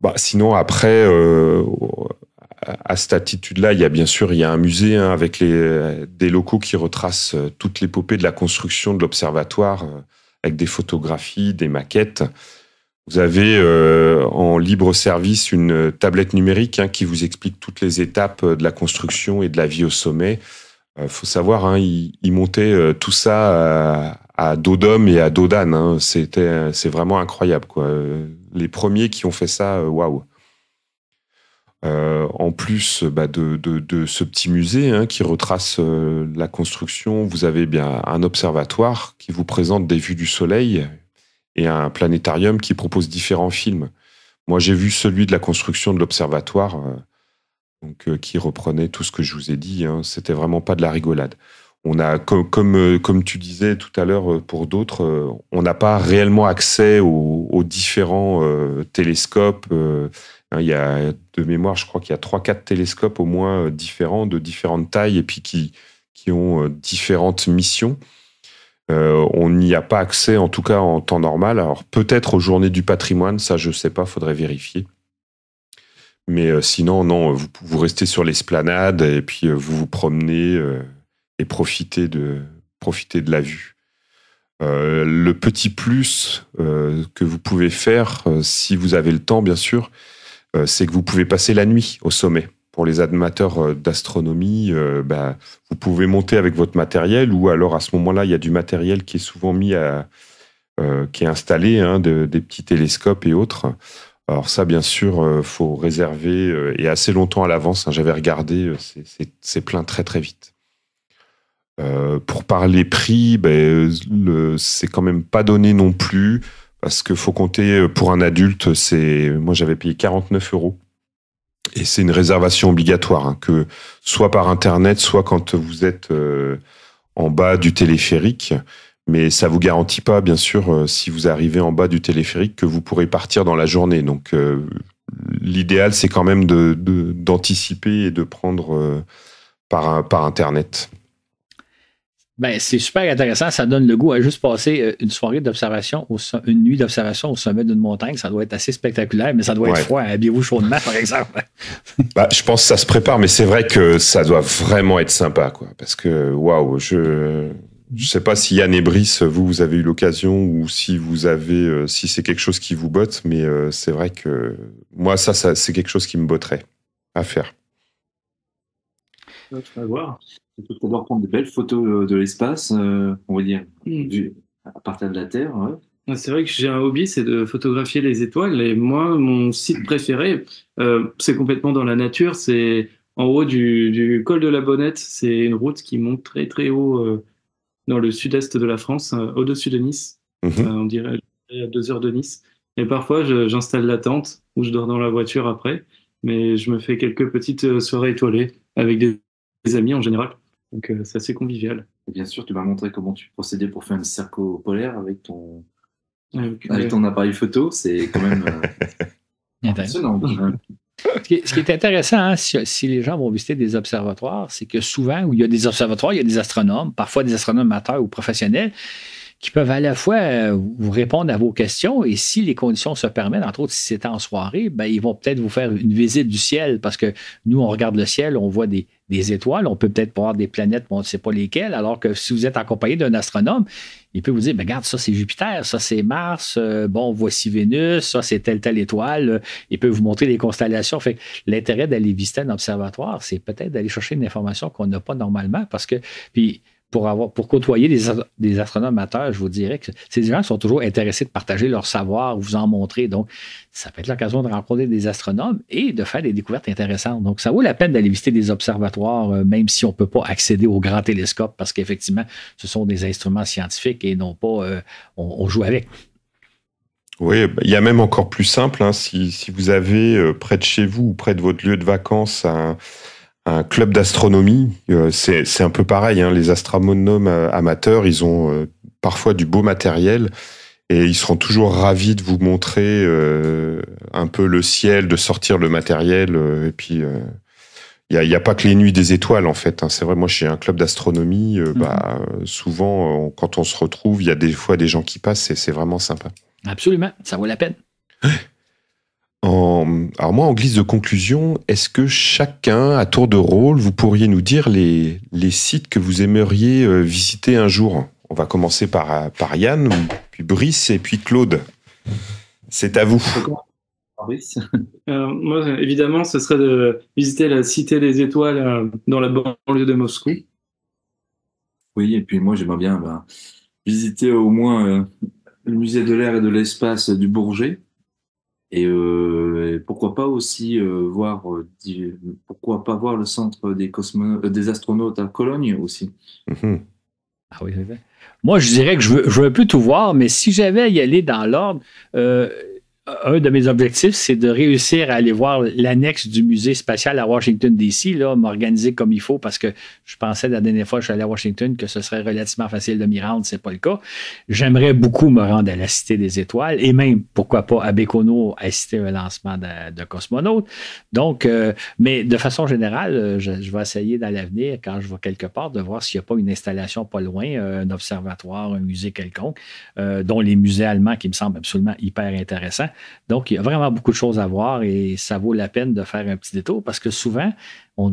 Bah, sinon, après, euh, à cette attitude là il y a bien sûr il y a un musée hein, avec des locaux qui retracent toute l'épopée de la construction de l'observatoire, avec des photographies, des maquettes. Vous avez euh, en libre service une tablette numérique hein, qui vous explique toutes les étapes euh, de la construction et de la vie au sommet. Il euh, faut savoir, hein, ils, montaient tout ça à, à et à dos hein. C'était, c'est vraiment incroyable. Quoi. Les premiers qui ont fait ça, waouh. en plus bah, de, de, de, ce petit musée hein, qui retrace la construction, vous avez bien un observatoire qui vous présente des vues du soleil, et un planétarium qui propose différents films. Moi, j'ai vu celui de la construction de l'observatoire, euh, donc euh, qui reprenait tout ce que je vous ai dit. Hein. C'était vraiment pas de la rigolade. On a, comme, euh, comme, tu disais tout à l'heure pour d'autres, on n'a pas réellement accès aux, différents télescopes. Hein. il y a, de mémoire, je crois qu'il y a 3-4 télescopes au moins différents, de différentes tailles, et puis qui, qui ont différentes missions. Euh, on n'y a pas accès, en tout cas en temps normal. Alors peut-être aux journées du patrimoine, ça je sais pas, faudrait vérifier. Mais euh, sinon, non, vous, vous, restez sur l'esplanade et puis euh, vous vous promenez et profiter de, profitez de la vue. le petit plus que vous pouvez faire, si vous avez le temps bien sûr, c'est que vous pouvez passer la nuit au sommet pour les amateurs euh, d'astronomie, euh, bah, vous pouvez monter avec votre matériel ou alors à ce moment-là, il y a du matériel qui est souvent mis à, euh, qui est installé, hein, des petits télescopes et autres. Alors ça, bien sûr, il faut réserver et assez longtemps à l'avance. Hein, j'avais regardé, c'est plein très très vite. pour parler prix, ben, c'est quand même pas donné non plus parce que faut compter pour un adulte, c'est moi j'avais payé 49 euros et c'est une réservation obligatoire, hein, que soit par Internet, soit quand vous êtes euh, en bas du téléphérique. Mais ça vous garantit pas, bien sûr, euh, si vous arrivez en bas du téléphérique, que vous pourrez partir dans la journée. Donc, euh, l'idéal, c'est quand même d'anticiper de, et de prendre par, par Internet. Ben, c'est super intéressant. Ça donne le goût à juste passer euh, une soirée d'observation, une nuit d'observation au sommet d'une montagne. Ça doit être assez spectaculaire, mais ça doit être froid. Habillez-vous chaudement, par exemple. Bah, je pense que ça se prépare, mais c'est vrai que ça doit vraiment être sympa, quoi. Parce que, waouh, je. ne sais pas si Yann et Brice, vous, vous avez eu l'occasion ou si vous avez, euh, si c'est quelque chose qui vous botte, mais euh, c'est vrai que moi, ça, ça c'est quelque chose qui me botterait à faire. C'est tu vas prendre de belles photos de l'espace, euh, on va dire, hmm. à partir de la Terre. C'est vrai que j'ai un hobby, c'est de photographier les étoiles. Et moi, mon site préféré, euh, c'est complètement dans la nature. C'est en haut du, col de la Bonnette. C'est une route qui monte très très haut euh, dans le sud-est de la France, au-dessus de Nice. Mhm. on dirait à deux heures de Nice. Et parfois, j'installe la tente ou je dors dans la voiture après. Mais je me fais quelques petites soirées étoilées avec des amis en général. Donc euh, c'est assez convivial. Et bien sûr, tu m'as montré comment tu procédais pour faire un cerco polaire avec ton, avec, ton appareil photo. C'est quand même euh, Intéressant. ce, qui est, intéressant, hein, si, les gens vont visiter des observatoires, c'est que souvent, où il y a des observatoires, il y a des astronomes, parfois des astronomes amateurs ou professionnels, qui peuvent à la fois euh, vous répondre à vos questions et si les conditions se permettent, entre autres si c'est en soirée, ben, ils vont peut-être vous faire une visite du ciel parce que nous, on regarde le ciel, on voit des, des étoiles. On peut peut-être voir des planètes, mais on ne sait pas lesquelles. Alors que si vous êtes accompagné d'un astronome, il peut vous dire, ben, regarde, ça c'est Jupiter, ça c'est Mars, euh, bon, voici Vénus, ça c'est telle, telle étoile. Il peut vous montrer les constellations. Fait l'intérêt d'aller visiter un observatoire, c'est peut-être d'aller chercher une information qu'on n'a pas normalement parce que, puis, pour, avoir, pour côtoyer des, des astronomes amateurs, je vous dirais que ces gens sont toujours intéressés de partager leur savoir, vous en montrer. Donc, ça peut être l'occasion de rencontrer des astronomes et de faire des découvertes intéressantes. Donc, ça vaut la peine d'aller visiter des observatoires, euh, même si on ne peut pas accéder au grand télescope, parce qu'effectivement, ce sont des instruments scientifiques et non pas euh, on, joue avec. Oui, il y a même encore plus simple, hein. si, vous avez euh, près de chez vous ou près de votre lieu de vacances un un club d'astronomie. Euh, c'est un peu pareil. Hein. les astronomes euh, amateurs, ils ont euh, parfois du beau matériel et ils seront toujours ravis de vous montrer un peu le ciel, de sortir le matériel. et puis, il n'y a, pas que les nuits des étoiles, en fait. Hein. C'est vrai, moi, chez un club d'astronomie, mmh. bah, souvent, quand on se retrouve, il y a des fois des gens qui passent et c'est vraiment sympa. Absolument, ça vaut la peine. alors moi, en guise de conclusion, est-ce que chacun, à tour de rôle, vous pourriez nous dire les, sites que vous aimeriez euh, visiter un jour On va commencer par, par Yann, puis Brice et puis Claude. C'est à vous. Euh, évidemment, ce serait de visiter la Cité des Étoiles euh, dans la banlieue de Moscou. Oui, et puis moi, j'aimerais bien ben, visiter au moins le musée de l'air et de l'espace du Bourget euh, et, pourquoi pas aussi euh, voir, euh, pourquoi pas voir le centre des, des astronautes à Cologne aussi. Mhm. Ah oui, Moi, je dirais que je veux, je veux plus tout voir, mais si j'avais à y aller dans l'ordre, un de mes objectifs, c'est de réussir à aller voir l'annexe du musée spatial à Washington, D.C., m'organiser comme il faut, parce que je pensais la dernière fois que je suis allé à Washington que ce serait relativement facile de m'y rendre, c'est pas le cas. J'aimerais beaucoup me rendre à la Cité des Étoiles et même, pourquoi pas, à Bécono, assister un lancement de, cosmonautes. Donc, euh, mais de façon générale, euh, je, vais essayer dans l'avenir, quand je vais quelque part, de voir s'il n'y a pas une installation pas loin, euh, un observatoire, un musée quelconque, dont les musées allemands qui me semblent absolument hyper intéressants. Donc, il y a vraiment beaucoup de choses à voir et ça vaut la peine de faire un petit détour parce que souvent, on,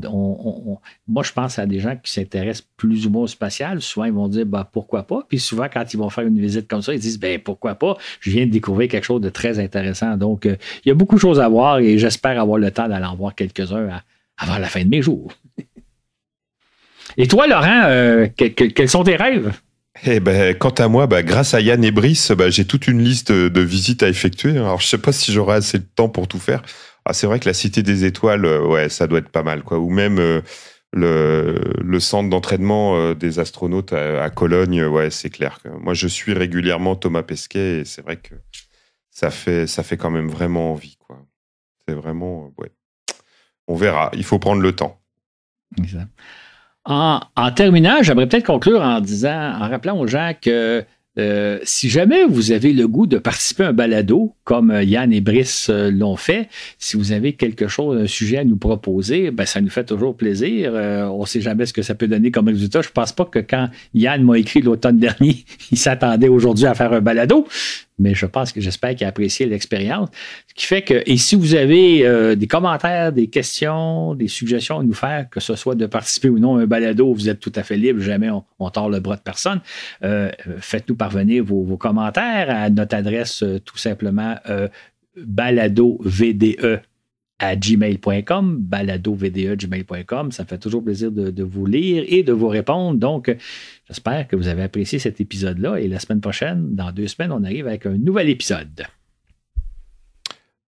moi, je pense à des gens qui s'intéressent plus ou moins au spatial. Souvent, ils vont dire bah, pourquoi pas. Puis souvent, quand ils vont faire une visite comme ça, ils disent ben pourquoi pas. Je viens de découvrir quelque chose de très intéressant. Donc, euh, il y a beaucoup de choses à voir et j'espère avoir le temps d'aller en voir quelques-uns avant la fin de mes jours. Et toi, Laurent, euh, quels sont tes rêves? Eh ben, quant à moi, bah, grâce à Yann et Brice, bah, j'ai toute une liste de visites à effectuer. Alors, je sais pas si j'aurai assez de temps pour tout faire. Ah, c'est vrai que la Cité des Étoiles, euh, ouais, ça doit être pas mal, quoi. Ou même euh, le, centre d'entraînement euh, des astronautes à, Cologne, ouais, c'est clair. Moi, je suis régulièrement Thomas Pesquet et c'est vrai que ça fait, ça fait quand même vraiment envie, quoi. C'est vraiment, ouais. On verra. Il faut prendre le temps. Exact. En, terminant, j'aimerais peut-être conclure en disant, en rappelant aux gens que euh, si jamais vous avez le goût de participer à un balado, comme euh, Yann et Brice euh, l'ont fait, si vous avez quelque chose, un sujet à nous proposer, ben, ça nous fait toujours plaisir. on ne sait jamais ce que ça peut donner comme résultat. Je ne pense pas que quand Yann m'a écrit l'automne dernier, il s'attendait aujourd'hui à faire un balado, mais je pense que j'espère qu'il a apprécié l'expérience. Ce qui fait que, et si vous avez euh, des commentaires, des questions, des suggestions à nous faire, que ce soit de participer ou non à un balado, vous êtes tout à fait libre, jamais on, tord le bras de personne, euh, faites-nous parvenir vos, commentaires à notre adresse euh, tout simplement balado à gmail.com, baladovde.gmail.com. Ça fait toujours plaisir de, de, vous lire et de vous répondre. Donc, j'espère que vous avez apprécié cet épisode-là. Et la semaine prochaine, dans deux semaines, on arrive avec un nouvel épisode.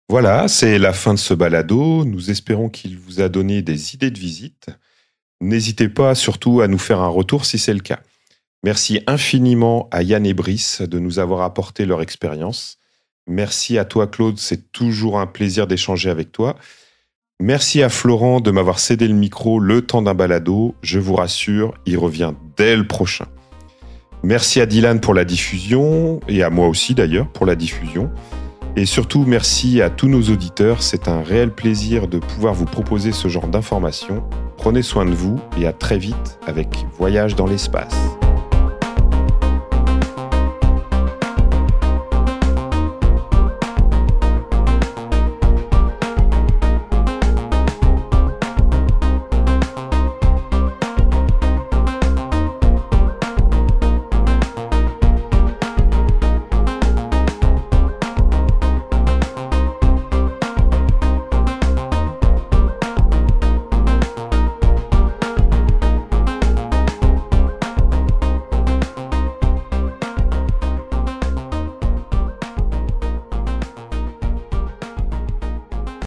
Voilà, c'est la fin de ce balado. Nous espérons qu'il vous a donné des idées de visite. N'hésitez pas surtout à nous faire un retour si c'est le cas. Merci infiniment à Yann et Brice de nous avoir apporté leur expérience. Merci à toi, Claude. C'est toujours un plaisir d'échanger avec toi. Merci à Florent de m'avoir cédé le micro le temps d'un balado. Je vous rassure, il revient dès le prochain. Merci à Dylan pour la diffusion et à moi aussi d'ailleurs pour la diffusion. Et surtout, merci à tous nos auditeurs. C'est un réel plaisir de pouvoir vous proposer ce genre d'informations. Prenez soin de vous et à très vite avec Voyage dans l'espace.